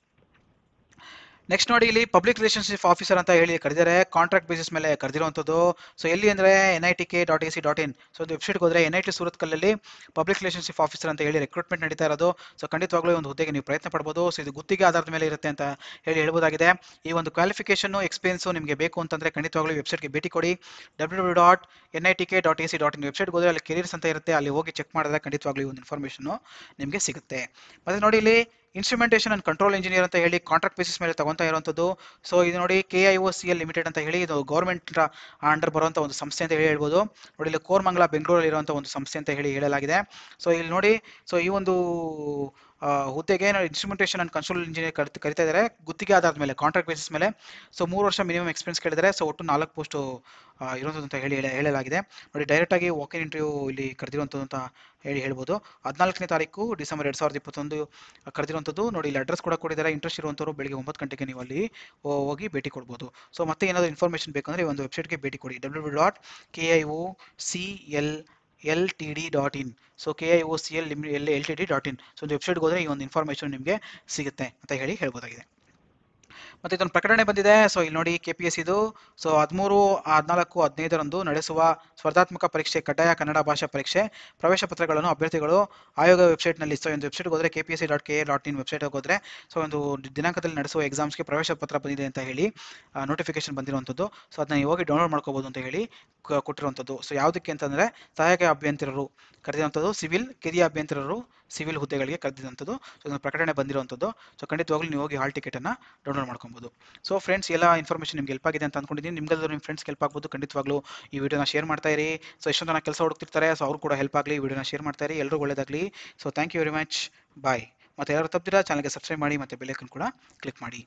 ನೆಕ್ಸ್ಟ್ ನೋಡಿ ಇಲ್ಲಿ ಪಬ್ಲಿಕ್ ರಿಲೇಷನ್ಶಿಪ್ ಆಫೀಸರ್ ಅಂತ ಹೇಳಿ ಕರೆದಿದ್ದಾರೆ ಕಾಂಟ್ರಾಕ್ಟ್ ಬೇಸಿಸ್ ಮೇಲೆ ಕರೆದಿರುವಂಥದ್ದು ಸೊ ಎಲ್ಲಿ ಅಂದರೆ N I T K dot A C dot in so ಒಂದು ವೆಬ್ಸೈಟ್ಗೆ ಹೋದರೆ ಎನ್ ಐ ಟಿ ಸೂರತ್ ಕಲ್ಲಲ್ಲಿ ಪಬ್ಲಿಕ್ ರಿಲೇಷನ್ಶಿಪ್ ಆಫೀಸರ್ ಅಂತ ಹೇಳಿ ರಿಕ್ರೂಟ್ಮೆಂಟ್ ನಡೀತಾ ಇರೋದು ಸೊ ಖಂಡಿತವಾಗ್ಲೂ ಒಂದು ಹುದ್ದೆಗೆ ನೀವು ಪ್ರಯತ್ನ ಪಡ್ಬೋದು ಸೊ ಇದು ಗುತ್ತಿಗೆ ಆಧಾರದ ಮೇಲೆ ಇರುತ್ತೆ ಅಂತ ಹೇಳಿ ಹೇಳ್ಬೋದಾಗಿದೆ ಈ ಒಂದು ಕ್ವಾಲಿಫಿಕೇಶನ್ ಎಕ್ಸ್ಪೀರಿಯನ್ಸ್ ನಿಮಗೆ ಬೇಕು ಅಂತಂದ್ರೆ ಖಂಡಿತವಾಗ್ಲೂ ವೆಬ್ಸೈಟ್ಗೆ ಭೇಟಿ ಕೊಡಿ W W dot N I T K dot A C dot in ವೆಬ್ಸೈಟ್ಗೆ ಹೋದರೆ ಅಲ್ಲಿ ಕೆರಿಯರ್ಸ್ ಅಂತ ಇರುತ್ತೆ ಅಲ್ಲಿ ಹೋಗಿ ಚೆಕ್ ಮಾಡಿದ್ರೆ ಖಂಡಿತವಾಗ್ಲೂ ಈ ಒಂದು ಇನ್ಫಾರ್ಮೇಷನ್ ನಿಮಗೆ ಸಿಗುತ್ತೆ ಮತ್ತೆ ನೋಡಿ ಇಲ್ಲಿ ಇನ್ಸ್ಟ್ರುಮೆಂಟೇಷನ್ ಅಂಡ್ ಕಂಟ್ರೋಲ್ ಇಂಜಿನಿಯರ್ ಅಂತ ಹೇಳಿ ಕಾಂಟ್ರಾಕ್ಟ್ ಬೇಸಿಸ್ ಮೇಲೆ ತಗೊಂತ ಇರುವಂಥದ್ದು ಸೊ ಇದು ನೋಡಿ K I O C L limited ಅಂತ ಹೇಳಿ ಇದು ಗೌರ್ಮೆಂಟ್ ಅಂಡರ್ ಬರುವಂಥ ಒಂದು ಸಂಸ್ಥೆ ಅಂತ ಹೇಳಿ ಹೇಳ್ಬೋದು ನೋಡಿ ಇಲ್ಲಿ ಕೋರ್ಮಂಗ್ಲ ಬೆಂಗಳೂರಲ್ಲಿ ಇರುವಂಥ ಒಂದು ಸಂಸ್ಥೆ ಅಂತ ಹೇಳಿ ಹೇಳಲಾಗಿದೆ ಸೊ ಇಲ್ಲಿ ನೋಡಿ ಸೊ ಈ ಒಂದು ಹುದ್ದೆಗೆ ನಾವು ಇನ್ಸ್ಟ್ರೂಮೆಂಟೇಷನ್ ಅಂಡ್ ಕನ್ಸೋಲ್ ಇಂಜಿನಿಯರ್ ಕರಿತಾ ಇದ್ದಾರೆ ಗುತ್ತಿಗೆ ಆಧಾರದ ಮೇಲೆ ಕಾಂಟ್ರಾಕ್ಟ್ ಬೇಸಿಸ್ ಮೇಲೆ ಸೊ ಮೂರು ವರ್ಷ ಮಿನಿಮಮ್ ಎಕ್ಸ್ಪೀರಿಯನ್ಸ್ ಕೇಳಿದರೆ ಸೊ ಒಟ್ಟು ನಾಲ್ಕು ಪೋಸ್ಟು ಇರುವಂಥದ್ದು ಅಂತ ಹೇಳಿ ಹೇಳಲಾಗಿದೆ ನೋಡಿ ಡೈರೆಕ್ಟಾಗಿ ವಾಕ್ ಇನ್ ಇಂಟರ್ವ್ಯೂ ಇಲ್ಲಿ ಕರೆದಿರುವಂಥದ್ದು ಅಂತ ಹೇಳಿ ಹೇಳ್ಬೋದು ಹದಿನಾಲ್ಕನೇ ತಾರೀಕು ಡಿಸೆಂಬರ್ ಎರಡು ಸಾವಿರದ ಇಪ್ಪತ್ತೊಂದು ಕರೆದಿರುವಂಥದ್ದು ನೋಡಿ ಇಲ್ಲಿ ಅಡ್ರೆಸ್ ಕೂಡ ಕೊಟ್ಟಿದ್ದಾರೆ ಇಂಟ್ರೆಸ್ಟ್ ಇರುವಂಥವ್ರು ಬೆಳಿಗ್ಗೆ ಒಂಬತ್ತು ಗಂಟೆಗೆ ನೀವು ಅಲ್ಲಿ ಹೋಗಿ ಭೇಟಿ ಕೊಡ್ಬೋದು ಸೊ ಮತ್ತೆ ಏನಾದರೂ ಇನ್ಫಾರ್ಮೇಷನ್ ಬೇಕಂದರೆ ಈ ಒಂದು ವೆಬ್ಸೈಟ್ಗೆ ಭೇಟಿ ಕೊಡಿ W dot K I O C L L T D dot in so K I O C L L T D dot in so ಒಂದು ವೆಬ್ಸೈಟ್ಗೆ ಹೋದರೆ ಈ ಒಂದು ಇನ್ಫಾರ್ಮೇಷನ್ ನಿಮಗೆ ಸಿಗುತ್ತೆ ಅಂತ ಹೇಳಿ ಹೇಳ್ಬೋದಾಗಿದೆ ಮತ್ತು ಇದೊಂದು ಪ್ರಕಟಣೆ ಬಂದಿದೆ ಸೊ ಇಲ್ಲಿ ನೋಡಿ ಕೆ ಪಿ ಎಸ್ ಇದು ಸೊ ಹದಿಮೂರು ಹದಿನಾಲ್ಕು ಹದಿನೈದರಂದು ನಡೆಸುವ ಸ್ಪರ್ಧಾತ್ಮಕ ಪರೀಕ್ಷೆ ಕಡ್ಡಾಯ ಕನ್ನಡ ಭಾಷಾ ಪರೀಕ್ಷೆ ಪ್ರವೇಶ ಪತ್ರಗಳನ್ನು ಅಭ್ಯರ್ಥಿಗಳು ಆಯೋಗ ವೆಬ್ಸೈಟ್ನಲ್ಲಿ ಸೊ ಒಂದು ವೆಬ್ಸೈಟ್ಗೆ ಹೋದರೆ K P S C dot K A dot in ವೆಬ್ಸೈಟ್ಗೆ ಹೋದರೆ ಸೊ ಒಂದು ದಿನಾಂಕದಲ್ಲಿ ನಡೆಸುವ ಎಕ್ಸಾಮ್ಸ್ಗೆ ಪ್ರವೇಶ ಪತ್ರ ಬಂದಿದೆ ಅಂತ ಹೇಳಿ ನೋಟಿಫಿಕೇಶನ್ ಬಂದಿರುವಂಥದ್ದು ಸೊ ಅದನ್ನ ಹೋಗಿ ಡೌನ್ಲೋಡ್ ಮಾಡ್ಕೋಬೋದು ಅಂತ ಹೇಳಿ ಕೊಟ್ಟಿರುವಂಥದ್ದು ಸೊ ಯಾವುದಕ್ಕೆ ಅಂತಂದರೆ ಸಹಾಯಕ ಅಭ್ಯಂತರರು ಕರೆದಿರುವಂಥದ್ದು ಸಿವಿಲ್ ಕಿರಿಯ ಅಭ್ಯಂತರರು ಸಿವಿಲ್ ಹುದ್ದೆಗಳಿಗೆ ಕರೆದಿದ್ದಂಥದ್ದು ಸೊ ಪ್ರಕಟಣೆ ಬಂದಿರುವಂಥದ್ದು ಸೊ ಖಂಡಿತವಾಗ್ಲೂ ನೀವು ಹೋಗಿ ಹಾಲ್ ಟಿಕೆಟನ್ನು ಡೌನ್ಲೋಡ್ ಮಾಡ್ಕೊಬೋದು ಸೊ ಫ್ರೆಂಡ್ಸ್ ಎಲ್ಲ ಇನ್ಫಾರ್ಮೇಷನ್ ನಿಮ್ಗೆ ಹೆಲ್ಪ್ ಆಗಿದೆ ಅಂತ ಅಂದ್ಕೊಂಡಿದ್ದೀನಿ ನಿಮ್ಗೆಲ್ಲರೂ ನಿಮ್ಮ ಫ್ರೆಂಡ್ಸ್ ಹೆಲ್ಪ್ ಆಗ್ಬೋದು ಖಂಡಿತವಾಗ್ಲೂ ಈ ವಿಡಿಯೋನ ಶೇರ್ ಮಾಡ್ತಾ ಇರಿ ಸೊ ಎಷ್ಟೊಂದು ಜನ ಕೆಲಸ ಹುಡುಕ್ತಿರ್ತಾರೆ ಸೊ ಅವ್ರು ಕೂಡ ಹೆಲ್ಪ್ ಆಗಲಿ ವಿಡಿಯೋನ ಶೇರ್ ಮಾಡ್ತಾ ಇರಿ ಎಲ್ಲರೂ ಒಳ್ಳೇದಾಗಲಿ so thank you very much bye ಮತ್ತು ಯಾರು ತಪ್ಪಿದ್ರೆ ಚಾನಲ್ಗೆ ಸಬ್ಸ್ಕ್ರೈಬ್ ಮಾಡಿ ಮತ್ತು ಬೆಲೆಕನ್ ಕೂಡ ಕ್ಲಿಕ್ ಮಾಡಿ